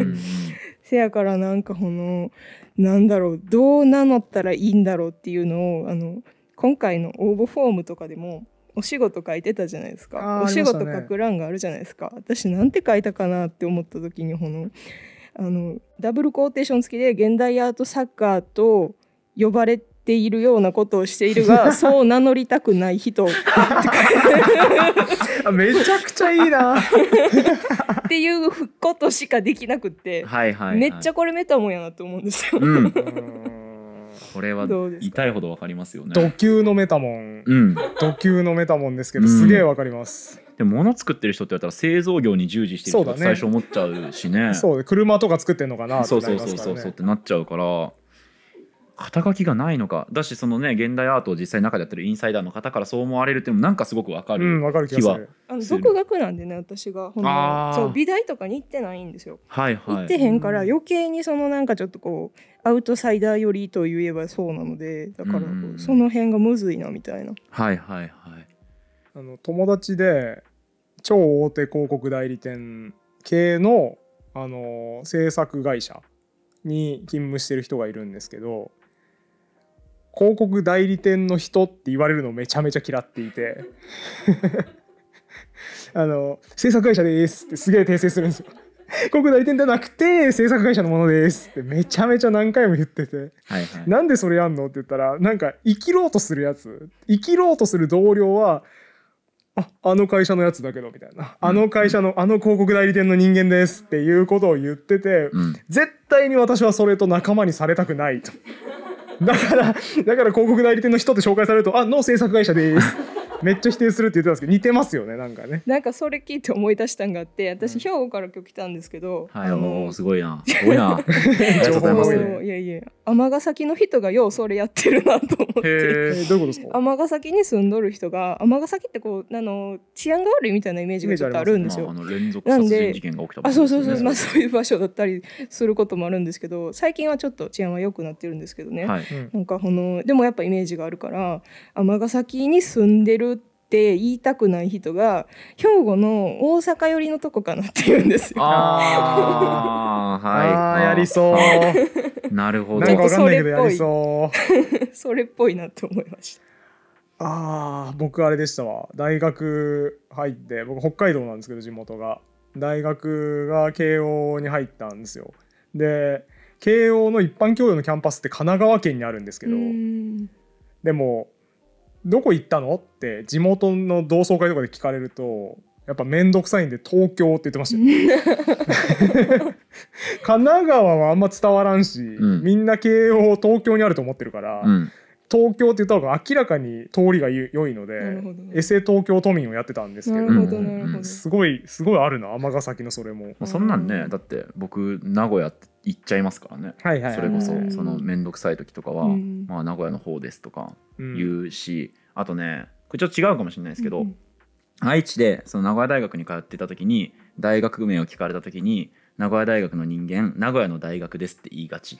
せやからなんかこのなんだろうどう名乗ったらいいんだろうっていうのをあの今回の応募フォームとかでもお仕事書いてたじゃないですか、お仕事書く欄があるじゃないですか、ね、私なんて書いたかなって思った時にこのあのダブルコーテーション付きで現代アート作家と呼ばれてているようなことをしているが そう名乗りたくない人 めちゃくちゃいいなっていうことしかできなくって、はいはいはい、めっちゃこれメタモンやなと思うんですよ、うん、これは痛いほどわかりますよねド級のメタモン、うん、ド級のメタモンですけど、すげえわかります、うんでも物作ってる人ってやったら製造業に従事してる人って最初思っちゃうしねそう、ね、車とか作ってんのかなって、ね、そうそうそうそうってなっちゃうから肩書きがないのかだしそのね現代アートを実際中でやってるインサイダーの方からそう思われるっていうのもなんかすごくわかるうん、る気るあの独学なんでね私がほんそう美大とかに行ってないんですよ、はいはい、行ってへんから余計にそのなんかちょっとこうアウトサイダー寄りといえばそうなのでだからその辺がむずいなみたいな、はいはいはいあの友達で超大手広告代理店系のあの制作会社に勤務してる人がいるんですけど広告代理店の人って言われるのめちゃめちゃ嫌っていて あの制作会社ですってすげえ訂正するんですよ広告代理店じゃなくて制作会社のものですってめちゃめちゃ何回も言ってて、は、はい、なんでそれやんのって言ったらなんか生きろうとするやつ生きろうとする同僚はああの会社のやつだけどみたいな、あの会社のあの広告代理店の人間ですっていうことを言ってて、うん、絶対に私はそれと仲間にされたくないとだから、だから広告代理店の人って紹介されると、あ、の制作会社です。めっちゃ否定するって言ってたんですけど似てますよねなんかねなんかそれ聞いて思い出したんがあって私、兵庫から今日来たんですけど、はい、あのー、すごいな多いな 情報多い、ね、いやいや尼崎の人がようそれやってるなと思ってどうういことですか尼崎に住んどる人が尼崎ってこうあの治安が悪いみたいなイメージがちょっとあるんですよ、あね、なんですあそうそうそう、まあそういう場所だったりすることもあるんですけど最近はちょっと治安は良くなってるんですけどね、はい、なんかこのでもやっぱイメージがあるから尼崎に住んでるって言いたくない人が兵庫の大阪寄りのとこかなって言うんですよ。あ はい、あやりそう。なるほど。なんかわかんないけどやりそう。それっぽいなと思いました。ああ僕あれでしたわ大学入って僕北海道なんですけど地元が大学が慶応に入ったんですよで慶応の一般教養のキャンパスって神奈川県にあるんですけどでもどこ行ったのって地元の同窓会とかで聞かれるとやっぱ面倒くさいんで東京って言ってました 神奈川はあんま伝わらんし、うんみんな慶応東京にあると思ってるから、うん東京って言った方が明らかに通りが良いのでエセ東京都民をやってたんですけどすごいすごいあるな尼崎のそれも、まあ、そんなんねだって僕名古屋行っちゃいますからね、はいはい、それこそその面倒くさい時とかは、うん、まあ、名古屋の方ですとか言うし、うん、あとねこれちょっと違うかもしれないですけど、うん、愛知でその名古屋大学に通ってた時に大学名を聞かれた時に名古屋大学の人間名古屋の大学ですって言いがち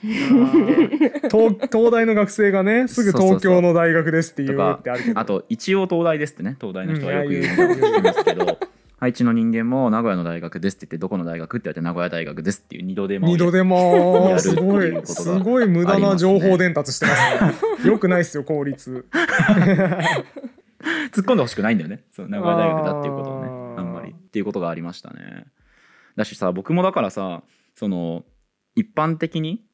東東大の学生がねすぐ東京の大学ですって言うってあるけどあと一応東大ですってね東大の人はよく言うのをすけど。愛知の人間も名古屋の大学ですって言ってどこの大学って言われて名古屋大学ですっていう二度でも二度でもすごいすごい無駄な情報伝達してますねよくないですよ効率 突っ込んでほしくないんだよねその名古屋大学だっていうことをねあんまりっていうことがありましたねだしさ僕もだからさその一般的に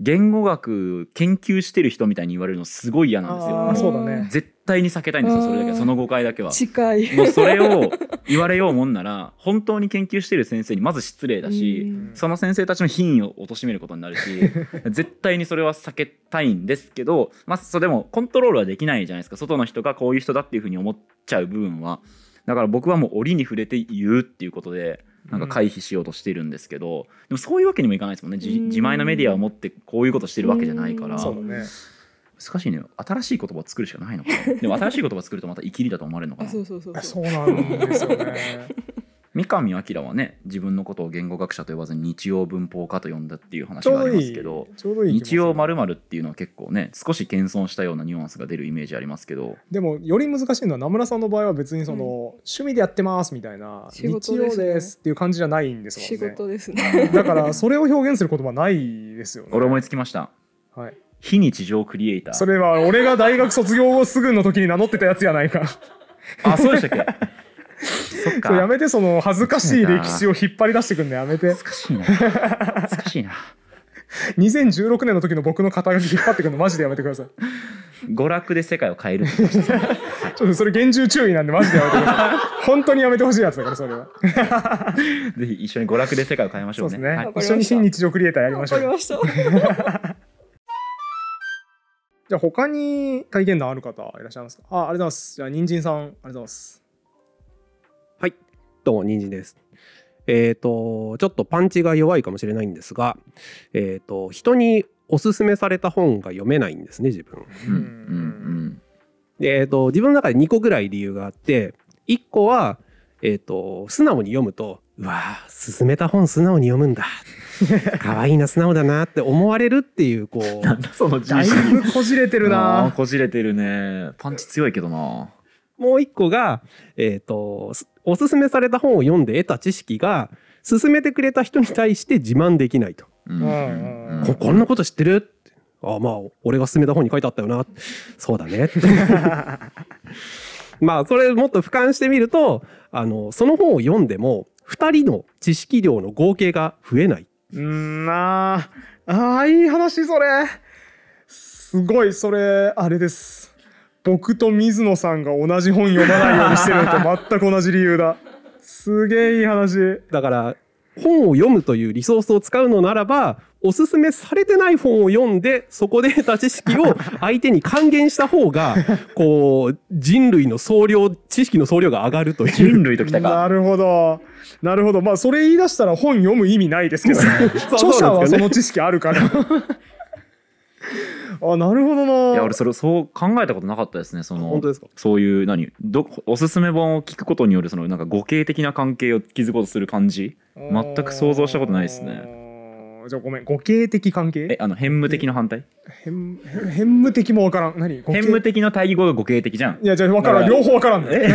言語学研究してる人みたいに言われるのすごい嫌なんですよ。あそうだね、絶対に避けたいんですよそれだけその誤解だけは。近いもうそれを言われようもんなら本当に研究してる先生にまず失礼だしその先生たちの品位を貶めることになるし 絶対にそれは避けたいんですけど、まあ、それでもコントロールはできないじゃないですか外の人がこういう人だっていうふうに思っちゃう部分は。だから僕はもう折に触れて言うっていうことでなんか回避しようとしてるんですけど、うん、でもそういうわけにもいかないですもんね自前のメディアを持ってこういうことしてるわけじゃないから。ね、難しいね新しい言葉を作るしかないのかでも新しい言葉を作るとまた「いきり」だと思われるのかな そうそうそうそうそうなんですよね三上明はね自分のことを言語学者と呼ばずに日曜文法家と呼んだっていう話がありますけど日曜まるっていうのは結構ね少し謙遜したようなニュアンスが出るイメージありますけどでもより難しいのは名村さんの場合は別にその、うん、趣味でやってますみたいな、ね、日曜ですっていう感じじゃないんですもんね仕事ですねだからそれを表現する言葉ないですよね俺思いつきましたはい非日常クリエイターそれは俺が大学卒業後すぐの時に名乗ってたやつやないかあそうでしたっけ そっか。やめて、その、恥ずかしい歴史を引っ張り出してくんのやめて。恥ずかしいな。恥ずかしいな。2016年の時の僕の肩書き引っ張ってくるのマジでやめてください。娯楽で世界を変える ちょっとそれ厳重注意なんでマジでやめてください 本当にやめてほしいやつだからそれはぜひ一緒に娯楽で世界を変えましょうね、ねはい、一緒に新日常クリエイターやりましょうじゃあ他に体験談ある方いらっしゃいますかあありがとうございますじゃあ人参さんありがとうございますどうも、人参です。えっ、ー、と、ちょっとパンチが弱いかもしれないんですが、えっ、ー、と、人におすすめされた本が読めないんですね、自分。うえっ、と、自分の中で2個ぐらい理由があって、1個は、えっ、と、素直に読むと、うわぁ、勧めた本素直に読むんだ。可愛いな、素直だなって思われるっていう、こう。だそのだいぶこじれてるなこじれてるね。パンチ強いけどなもう一個が、えっ、ー、と、おすすめされた本を読んで得た知識が、勧めてくれた人に対して自慢できないと。うんここんなこと知ってるっあまあ俺が勧めた本に書いてあったよなそうだね まあそれもっと俯瞰してみるとあのその本を読んでも二人の知識量の合計が増えないうんあ、ああいい話それすごいそれあれです僕と水野さんが同じ本読まないようにしてるのと 全く同じ理由だすげえいい話だから本を読むというリソースを使うのならばおすすめされてない本を読んでそこで得た知識を 相手に還元した方がこう人類の総量知識の総量が上がるという人類ときたかなるほどなるほどまあそれ言い出したら本読む意味ないですけどね 著者はその知識あるから あなるほどないや俺それそう考えたことなかったですねその本当ですかそういう何どおすすめ本を聞くことによるそのなんか語形的な関係を築こうとする感じ全く想像したことないですねじゃごめん語形的関係えあの変無的の反対変変無的も分からん何変無的の対義語が語形的じゃんいやじゃ分からん両方分からんね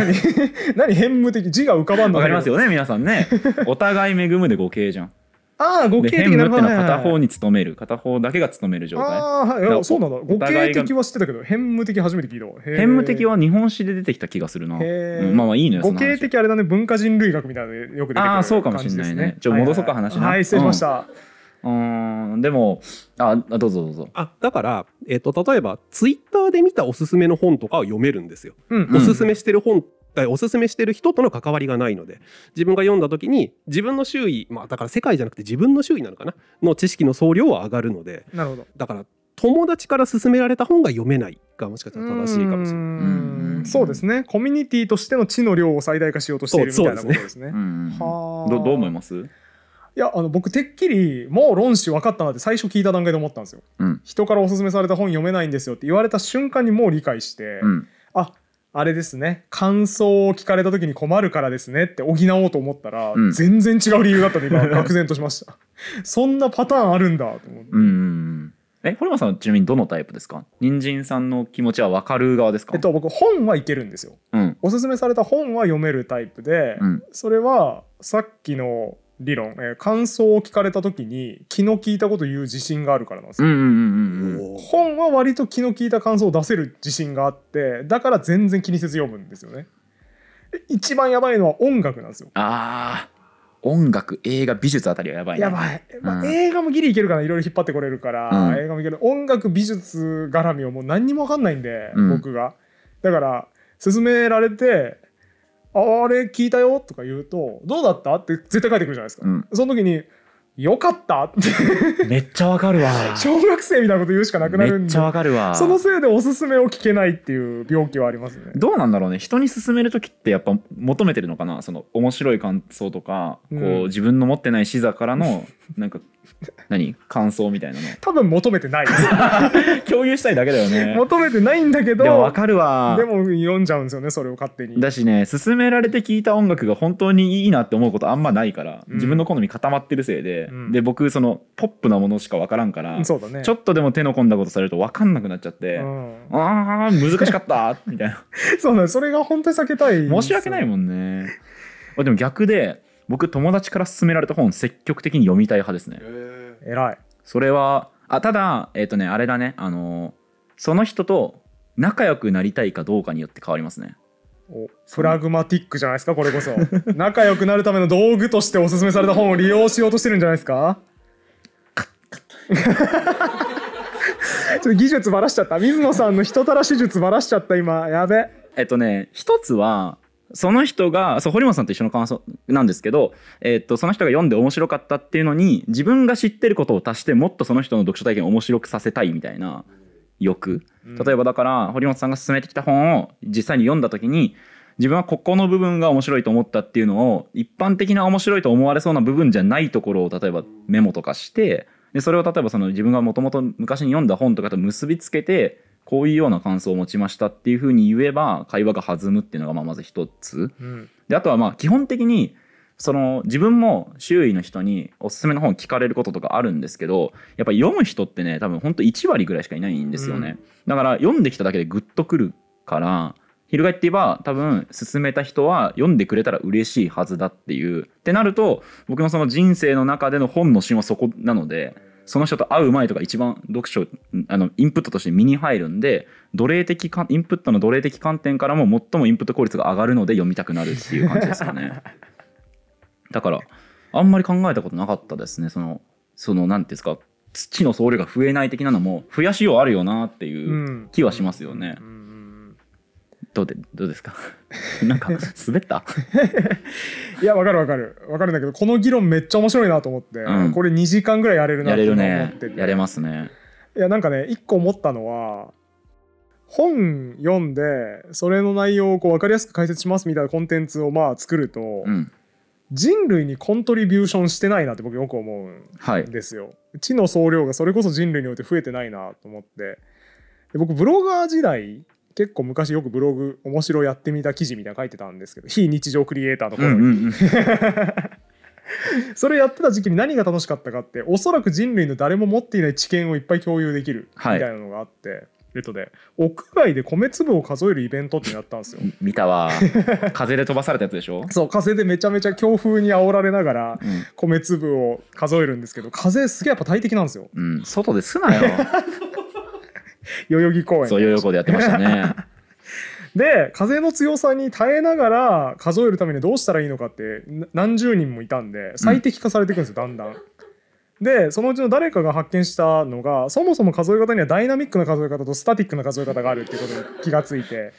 何 変無的字が浮かばんの分かりますよね皆さんね お互い恵むで語形じゃんああ、語形的なるほど、片方に勤める、片方だけが勤める状態。ああ、そうなんだ。語形的は知ってたけど、変務的初めて聞いた。変務的は日本史で出てきた気がするな。うん、まあまあいいのよ。語形的あれだね、文化人類学みたいなよく出てくる、ああ、そうかもしれないね。ちょ、戻そうか話な。はい、失礼しました。うん、うんでも、あ、どうぞどうぞ。あ、だから、えっ、ー、と、例えば、ツイッターで見たおすすめの本とかを読めるんですよ。うん、おすすめしてる本おすすめしてる人との関わりがないので自分が読んだ時に自分の周囲、まあ、だから世界じゃなくて自分の周囲なのかなの知識の総量は上がるのでなるほどだから友達から勧められた本が読めないがもしかしたら正しいかもしれない。そうですね。コミュニティとしての知の量を最大化しようとしているみたいなことですね。どどう思います？いやあの僕てっきりもう論旨分かったなって最初聞いた段階で思ったんですよ、うん、人からおすすめされた本読めないんですよって言われた瞬間にもう理解して、うん、ああれですね感想を聞かれた時に困るからですねって補おうと思ったら、うん、全然違う理由だったんで今 愕然としましたそんなパターンあるんだと思ってうんえホルマさんはちなみにどのタイプですか人参さんの気持ちは分かる側ですかえっと僕本はいけるんですよ、うん、おすすめされた本は読めるタイプで、うん、それはさっきの理論、えー、感想を聞かれた時に気の利いたこと言う自信があるからなんですよ、本は割と気の利いた感想を出せる自信があってだから全然気にせず読むんですよね一番やばいのは音楽なんですよあ音楽映画美術あたりはやばい、ね、やばい、まあ、うん、映画もギリいけるかないろいろ引っ張ってこれるから、うん、映画もいける音楽美術絡みはもう何にも分かんないんで、うん、僕がだから勧められてあれ聞いたよとか言うと、どうだったって絶対返ってくるじゃないですか。うん、その時に、よかったってめっちゃわかるわ。小学生みたいなこと言うしかなくなるんで。めっちゃわかるわ。そのせいでおすすめを聞けないっていう病気はありますね。どうなんだろうね。人に勧める時ってやっぱ求めてるのかな。その面白い感想とか、こう、うん、自分の持ってない視座からのなんか何感想みたいなの多分求めてない 共有したいだけだよね求めてないんだけどわかるわでも読んじゃうんですよねそれを勝手にだしね勧められて聴いた音楽が本当にいいなって思うことあんまないから、うん、自分の好み固まってるせいで、うん、で僕そのポップなものしか分からんから、うん、そうだね、ちょっとでも手の込んだことされると分かんなくなっちゃって、ああ難しかったみたいな そうだ、ね、それが本当に避けたい申し訳ないもんねでも逆で僕友達から勧められた本積極的に読みたい派ですねえらいそれはあただえっ、ー、とねあれだねあのその人と仲良くなりたいかどうかによって変わりますねおプラグマティックじゃないですかこれこそ 仲良くなるための道具としておすすめされた本を利用しようとしてるんじゃないですか ちょっと技術ばらしちゃった水野さんの人たらし術ばらしちゃった今やべえっとね一つはその人がそう堀本さんと一緒の感想なんですけど、えー、っとその人が読んで面白かったっていうのに自分が知ってることを足してもっとその人の読書体験を面白くさせたいみたいな欲、うん、例えばだから堀本さんが勧めてきた本を実際に読んだ時に自分はここの部分が面白いと思ったっていうのを一般的な面白いと思われそうな部分じゃないところを例えばメモとかしてでそれを例えばその自分がもともと昔に読んだ本とかと結びつけてこういうような感想を持ちましたっていうふうに言えば会話が弾むっていうのがまあまず一つ、うん、であとはまあ基本的にその自分も周囲の人におすすめの本聞かれることとかあるんですけどやっぱ読む人ってね多分ほんと1割ぐらいしかいないんですよね、うん、だから読んできただけでグッとくるから翻って言えば多分勧めた人は読んでくれたら嬉しいはずだっていうってなると僕のその人生の中での本の芯はそこなのでその人と会う前とか一番読書あのインプットとして身に入るんで奴隷的かインプットの奴隷的観点からも最もインプット効率が上がるので読みたくなるっていう感じですかね だからあんまり考えたことなかったですねそのその何ていうんですか土の総量が増えない的なのも増やしようあるよなっていう気はしますよね。うんうんうんどうでどうですか なんか滑った いやわかるわかるわかるんだけどこの議論めっちゃ面白いなと思って、うん、これ2時間ぐらいやれるなと思っててやれるねやれますねいやなんかね1個思ったのは本読んでそれの内容をこう分かりやすく解説しますみたいなコンテンツをまあ作ると、うん、人類にコントリビューションしてないなって僕よく思うんですよ、はい、知の総量がそれこそ人類において増えてないなと思って僕ブロガー時代結構昔よくブログ面白やってみた記事みたいな書いてたんですけど非日常クリエイターの頃に、うんうんうん、それやってた時期に何が楽しかったかっておそらく人類の誰も持っていない知見をいっぱい共有できるみたいなのがあって。はいえっとね、屋外で米粒を数えるイベントってやったんですよ。見たわ。風で飛ばされたやつでしょ そう風でめちゃめちゃ強風に煽られながら米粒を数えるんですけど風すげえやっぱ大敵なんですよ。うん、外ですなよ。代々木公園そう代々木でやってましたね で風の強さに耐えながら数えるためにどうしたらいいのかって何十人もいたんで最適化されていくんですよ、うん、だんだん。でそのうちの誰かが発見したのがそもそも数え方にはダイナミックな数え方とスタティックな数え方があるっていうことに気がついて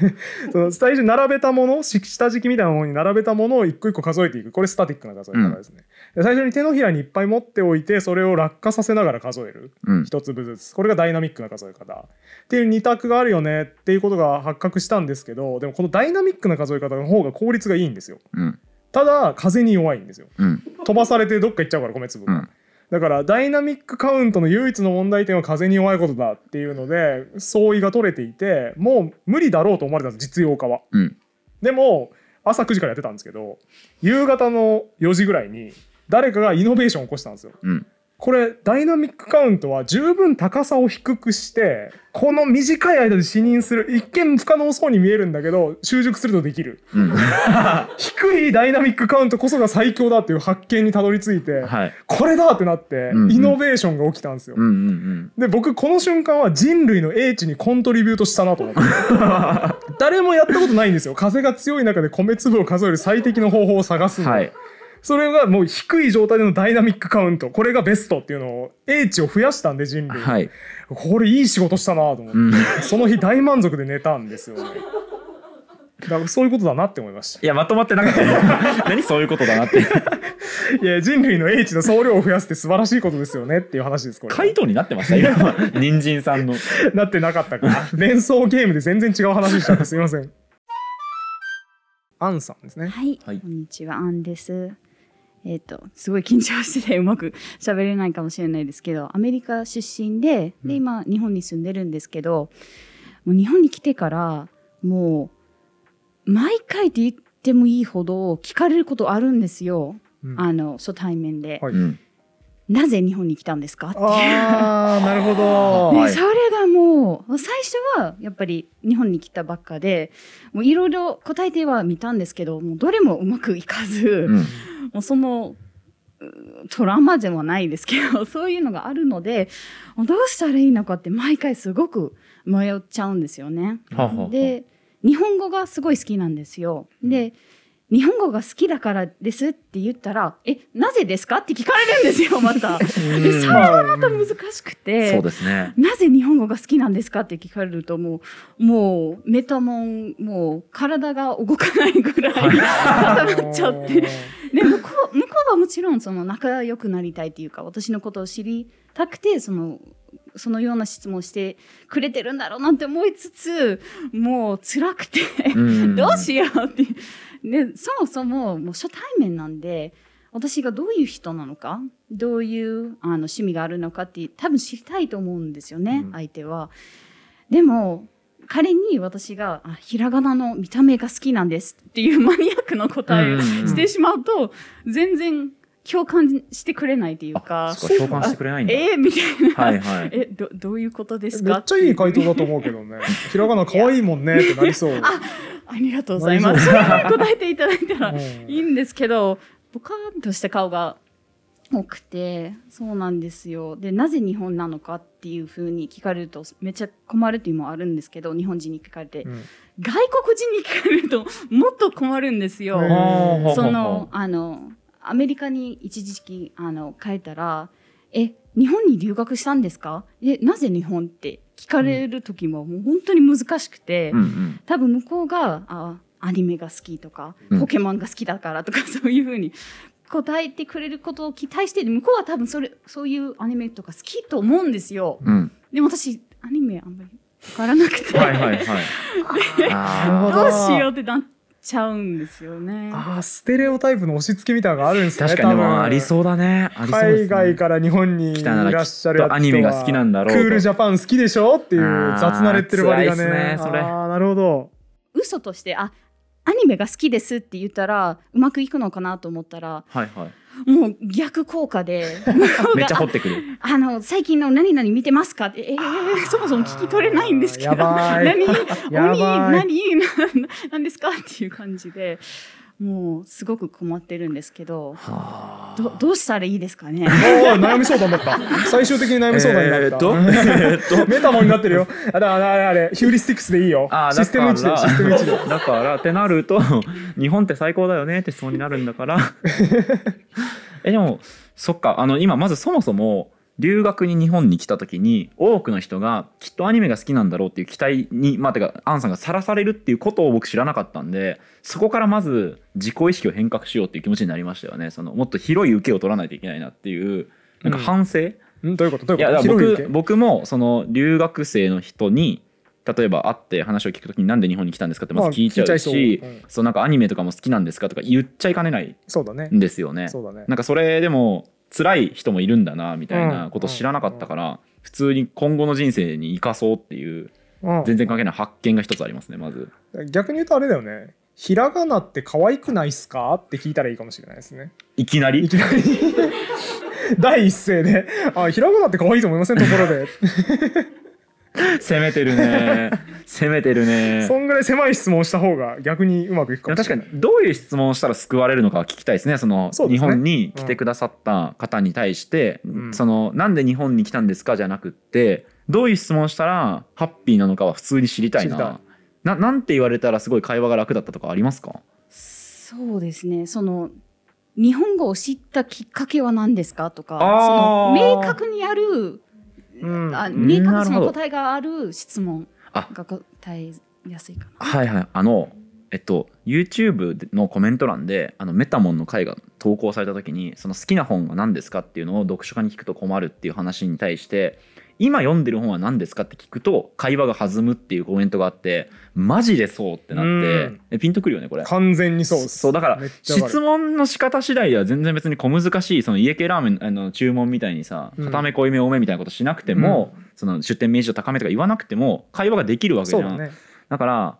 そのスタイル並べたもの下敷きみたいなものに並べたものを一個一個数えていくこれスタティックな数え方ですね。うん最初に手のひらにいっぱい持っておいてそれを落下させながら数える、うん、1粒ずつこれがダイナミックな数え方っていう2択があるよねっていうことが発覚したんですけどでもこのダイナミックな数え方の方が効率がいいんですよ、うん、ただ風に弱いんですよ、うん、飛ばされてどっか行っちゃうから米粒が。だからダイナミックカウントの唯一の問題点は風に弱いことだっていうので相違が取れていてもう無理だろうと思われたんです実用化は、でも朝9時からやってたんですけど夕方の4時ぐらいに誰かがイノベーションを起こしたんですよ。うんこれダイナミックカウントは十分高さを低くしてこの短い間で視認する一見不可能そうに見えるんだけど習熟するとできる、うん、低いダイナミックカウントこそが最強だっていう発見にたどり着いて、はい、これだってなって、イノベーションが起きたんですよ、うんうん、で僕この瞬間は人類の英知にコントリビュートしたなと思って 誰もやったことないんですよ風が強い中で米粒を数える最適の方法を探すの、はいそれがもう低い状態でのダイナミックカウントこれがベストっていうのを英知を増やしたんで人類、はい、これいい仕事したなと思って、うん、その日大満足で寝たんですよね。だからそういうことだなって思いましたいやまとまってなかった 何そういうことだなっていや人類の英知の総量を増やすって素晴らしいことですよねっていう話ですこれ回答になってました今 人参さんのなってなかったから連想ゲームで全然違う話しちゃってすみませんアンさんですねはい、こんにちはアンですえっ、ー、と、すごい緊張しててうまく喋れないかもしれないですけど、アメリカ出身で、で、今、日本に住んでるんですけど、もう日本に来てから、もう、毎回って言ってもいいほど聞かれることあるんですよ。うん、あの、初対面で。はいなぜ日本に来たんですかってあなるほどね、それがもう最初はやっぱり日本に来たばっかでいろいろ答えてはみたんですけどもうどれもうまくいかず、うん、もうそのトラウマでもないですけど そういうのがあるのでどうしたらいいのかって毎回すごく迷っちゃうんですよね。はははで日本語がすごい好きなんですよ。で、うん日本語が好きだからですって言ったら、え、なぜですかって聞かれるんですよ、また。で、それがまた難しくて、そうですね。なぜ日本語が好きなんですかって聞かれると、もう、もう、メタモン、もう、体が動かないぐらい 固まっちゃって。で、向こう、向こうはもちろん、その、仲良くなりたいっていうか、私のことを知りたくて、その、そのような質問してくれてるんだろうなんて思いつつもう辛くて どうしようってでそもそももう初対面なんで私がどういう人なのかどういうあの趣味があるのかって多分知りたいと思うんですよね、うん、相手は。でも彼に私があひらがなの見た目が好きなんですっていうマニアックな答えをしてしまうと、全然共感してくれないっていうか。そう共感してくれないんだ。えー、みたいな。はいはい。え、ど、どういうことですかめっちゃいい回答だと思うけどね。ひらがな可愛いもんねってなりそう。あ、ありがとうございます。答えていただいたらいいんですけど、ぽかーとした顔が多くて、そうなんですよ。で、なぜ日本なのかっていうふうに聞かれると、めっちゃ困るっていうのもあるんですけど、日本人に聞かれて、うん、外国人に聞かれると、もっと困るんですよ。その、あの、アメリカに一時期、あの、帰ったら、え、日本に留学したんですかえなぜ日本って聞かれる時ももう本当に難しくて、うんうん、多分向こうがあアニメが好きとか、ポケモンが好きだからとか そういうふうに答えてくれることを期待して向こうは多分それそういうアニメとか好きと思うんですよ。うん、でも私アニメあんまり分からなくてはいはい、は い、どうしようってなって。ちゃうんですよね。ああ、ステレオタイプの押し付けみたいなのがあるんですね。確かに、ありそうだね。海外から日本にいらっしゃるアニメが好きなんだろう。クールジャパン好きでしょっていう雑なれッテル割りがね。ねそれああ、なるほど。嘘として、あアニメが好きですって言ったらうまくいくのかなと思ったら、はいはい、もう逆効果で。めっちゃ掘ってくる。あの、最近の何々見てますかって、ええー、そもそも聞き取れないんですけど、何、鬼、何、何ですかっていう感じで。もうすごく困ってるんですけど、どどうしたらいいですかね。悩み相談だった。最終的に悩み相談になった。えー、っと、えっと メタモンになってるよ。あれあれあれヒューリスティックスでいいよ。あシステム1で システム1で。だからってなると日本って最高だよねって質問になるんだから。えでもそっかあの今まずそもそも留学に日本に来た時に多くの人がきっとアニメが好きなんだろうっていう期待にまあてかアンさんがさらされるっていうことを僕知らなかったんでそこからまず自己意識を変革しようっていう気持ちになりましたよねそのもっと広い受けを取らないといけないなっていうなんか反省、うん、どういうことどういうことい僕僕もその留学生の人に例えば会って話を聞くときになんで日本に来たんですかってまず聞いちゃうし、そう、なんかアニメとかも好きなんですかとか言っちゃいかねないんですよね。そうだね、ね、なんかそれでも辛い人もいるんだなみたいなこと知らなかったから、普通に今後の人生に生かそうっていう、全然関係ない発見が一つありますねまず逆に言うとあれだよねひらがなって可愛くないっすかって聞いたらいいかもしれないですねいきなりいきなり 第一声で「あひらがなって可愛いと思いませんところで」攻めてるね攻めてるねそんぐらい狭い質問した方が逆にうまくいくかもしれない確かにどういう質問をしたら救われるのか聞きたいですねその、ね、日本に来てくださった方に対して、うん、そのなんで日本に来たんですかじゃなくってどういう質問したらハッピーなのかは普通に知りたいなななんて言われたらすごい会話が楽だったとかありますかそうですねその日本語を知ったきっかけは何ですかとかその明確にあるあ明確その答えがある質問が答えやすいかな。はいはい。あの、えっと、YouTube のコメント欄であのメタモンの回が投稿された時にその好きな本が何ですかっていうのを読書家に聞くと困るっていう話に対して今読んでる本は何ですかって聞くと会話が弾むっていうコメントがあってマジでそうってなってピンとくるよねこれ完全にそうそうだから質問の仕方次第では全然別に小難しいその家系ラーメンあの注文みたいにさ固め濃いめ多めみたいなことしなくても、うん、その出店名刺を高めとか言わなくても会話ができるわけじゃん、ね、だから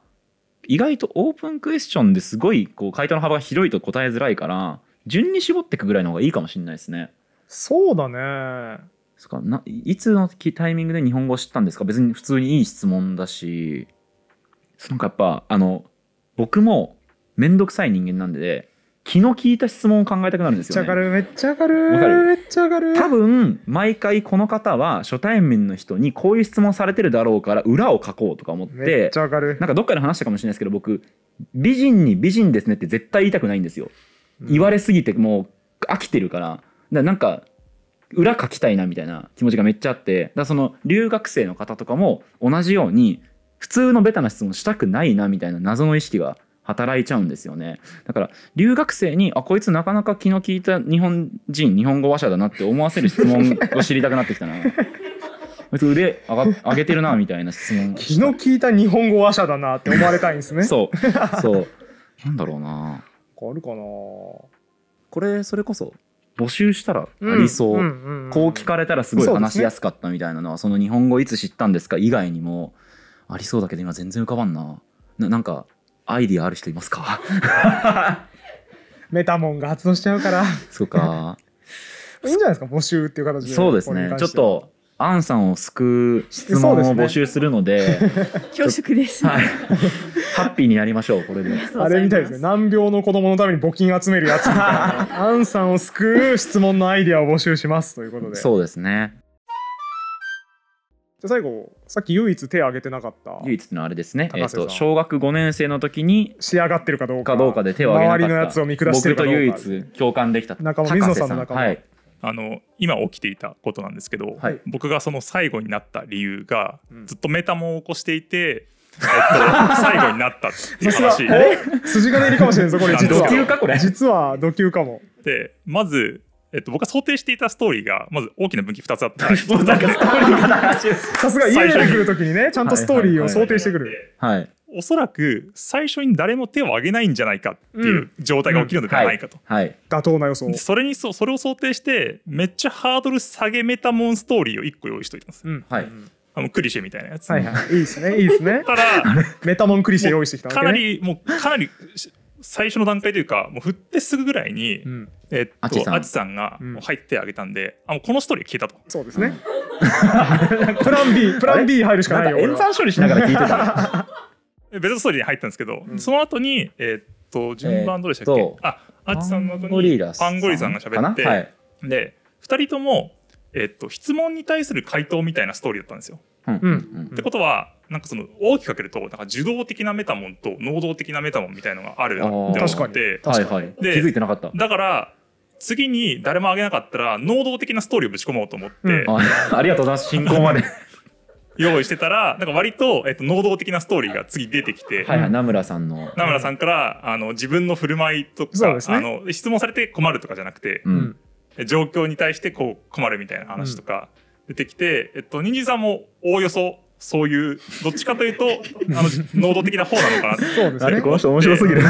意外とオープンクエスチョンですごいこう回答の幅が広いと答えづらいから順に絞っていくぐらいの方がいいかもしれないですねそうだねですかないつのタイミングで日本語を知ったんですか別に普通にいい質問だし、なんかやっぱ、あの、僕もめんどくさい人間なんで、気の利いた質問を考えたくなるんですよ、ね、めっちゃ上がる、めっちゃ上がる。めっちゃ上がる。多分、毎回この方は初対面の人にこういう質問されてるだろうから、裏を書こうとか思って、めっちゃ上がる。なんかどっかで話したかもしれないですけど、僕、美人に美人ですねって絶対言いたくないんですよ。言われすぎてもう飽きてるから。だからなんか、裏書きたいなみたいな気持ちがめっちゃあって、だその留学生の方とかも同じように普通のベタな質問したくないなみたいな謎の意識が働いちゃうんですよね。だから留学生に、あ、こいつなかなか気の利いた日本人、日本語話者だなって思わせる質問を知りたくなってきたな。こいつ腕上が上げてるなみたいな質問。気の利いた日本語話者だなって思われたいんですね。そう。そう。なんだろうな。あるかな。これそれこそ募集したらありそう,、こう聞かれたらすごい話しやすかったみたいなのはそ,、の日本語いつ知ったんですか以外にもありそうだけど今全然浮かばんなななんかアイディアある人いますか メタモンが発動しちゃうからそうかいいんじゃないですか募集っていう形でそうですねちょっとアンさんを救う質問を募集するので、恐縮です、はい、ハッピーになりましょうこれであれみたいですね難病の子供のために募金集めるやつみたいなアンさんを救う質問のアイディアを募集しますということでそうですねじゃ最後さっき唯一手挙げてなかった唯一のあれですね、えっと小学5年生の時に仕上がってるかどうかで手を挙げなかった周りのやつを見下してるかどうか僕と唯一共感できた仲間水野さんの仲間、はいあの今起きていたことなんですけど、はい、僕がその最後になった理由が、うん、ずっとメタモンを起こしていて、えっと、最後になったっていう話筋金入りかもしれないこれ実はド級かこれ実はド級かもでまずえっと、僕は想定していたストーリーがまず大きな分岐2つあった さすが家出てくる時にねちゃんとストーリーを想定してくる、はい、おそらく最初に誰も手を挙げないんじゃないかっていう状態が起きるのではないかと、はい妥当な予想それにそそれを想定してめっちゃハードル下げメタモンストーリーを1個用意しといたんです、うん、はいあのクリシェみたいなやつ、はいはい、いいですねいいですねただメタモンクリシェ用意してきた、ね、かなりもうかなり最初の段階というかもう振ってすぐぐらいに、うん、えー、っとあちさんが入ってあげたんで、うん、あのこのストーリー聞いたとそうですね プラン B プラン B 入るしかないよ演算処理しながら聞いてたベストストーリーに入ったんですけど、うん、その後に、えー、っと、順番どうでしたっけ、えー、あ、アちチさんの後に、パンゴリさんが喋って、はい、で、2人とも、えー、っと、質問に対する回答みたいなストーリーだったんですよ。うん、ってことは、なんかその大きくかけると、なんか受動的なメタモンと能動的なメタモンみたいのがあるなって思って、はいで気づいてなかった。だから、次に誰もあげなかったら、能動的なストーリーをぶち込もうと思って。うん、あありがとうございます。進行まで。用意してたら、なんか割と、えっと、能動的なストーリーが次出てきて。はいはい、名村さんの。名村さんから、あの、自分の振る舞いとか、ね、あの、質問されて困るとかじゃなくて、うん、状況に対してこう困るみたいな話とか出てきて、うん、えっと、ニンジンさんもおおよそ、そういう、どっちかというと、あの、能動的な方なのかなって。そうですね。この人面白すぎる。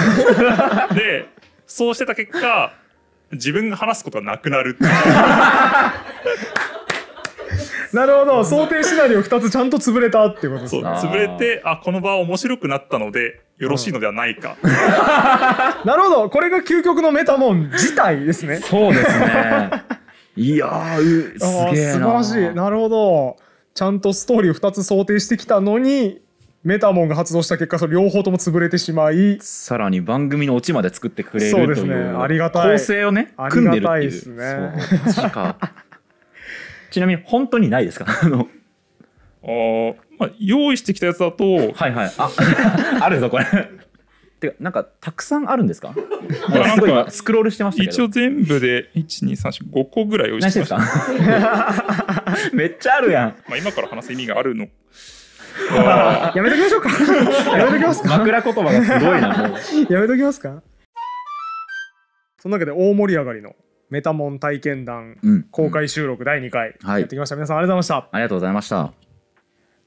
で、そうしてた結果、自分が話すことがなくなるっていう。なるほど想定シナリオ2つちゃんと潰れたっていうことですね潰れてあこの場面白くなったのでよろしいのではないか、なるほどこれが究極のメタモン自体ですねそうですね いやーうすげえ素晴らしいなるほどちゃんとストーリーを2つ想定してきたのにメタモンが発動した結果それ両方とも潰れてしまいさらに番組のオチまで作ってくれるというそうですねありがたい構成をね組んでるっていうですねちなみに本当にないですか あのあ、まあ、用意してきたやつだとはいはいあ あるぞこれ てかなんかたくさんあるんですかすごいスクロールしてました一応全部で一二三四五個ぐらい用意してましためっちゃあるやん、まあ、今から話す意味があるのやめときましょうかやめときますか枕言葉がすごいなやめときますかそんなわけで大盛り上がりのメタモン体験談、公開収録第2回、やってきました、はい、皆さんありがとうございましたありがとうございました、ま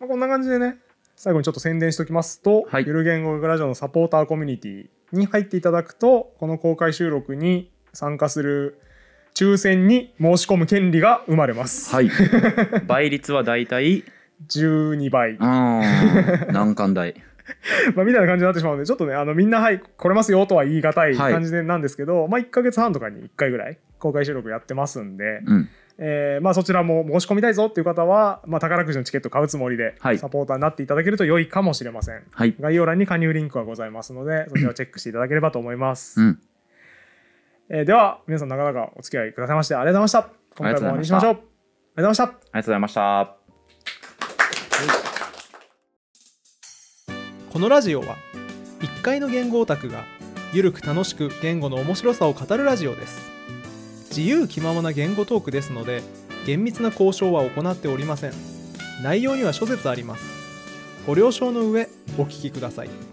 あ、こんな感じでね最後にちょっと宣伝しておきますと、はい、ゆる言語学ラジオのサポーターコミュニティに入っていただくとこの公開収録に参加する抽選に申し込む権利が生まれます、はい、倍率はだいたい12倍難関大 まあみたいな感じになってしまうので、ちょっとね、あのみんなはい、来れますよとは言い難い感じでなんですけど、はい、まあ1か月半とかに1回ぐらい公開収録やってますんで、うん、えー、まあそちらも申し込みたいぞっていう方は、まあ宝くじのチケット買うつもりで、サポーターになっていただけると良いかもしれません。はい、概要欄に加入リンクがございますので、そちらをチェックしていただければと思います。うん、えー、では、皆さんなかなかお付き合いくださいまして、ありがとうございました。今回も終わりにしましょう。ありがとうございました。ありがとうございました。このラジオは1階の言語オタクがゆるく楽しく言語の面白さを語るラジオです自由気ままな言語トークですので厳密な交渉は行っておりません内容には諸説ありますご了承の上お聞きください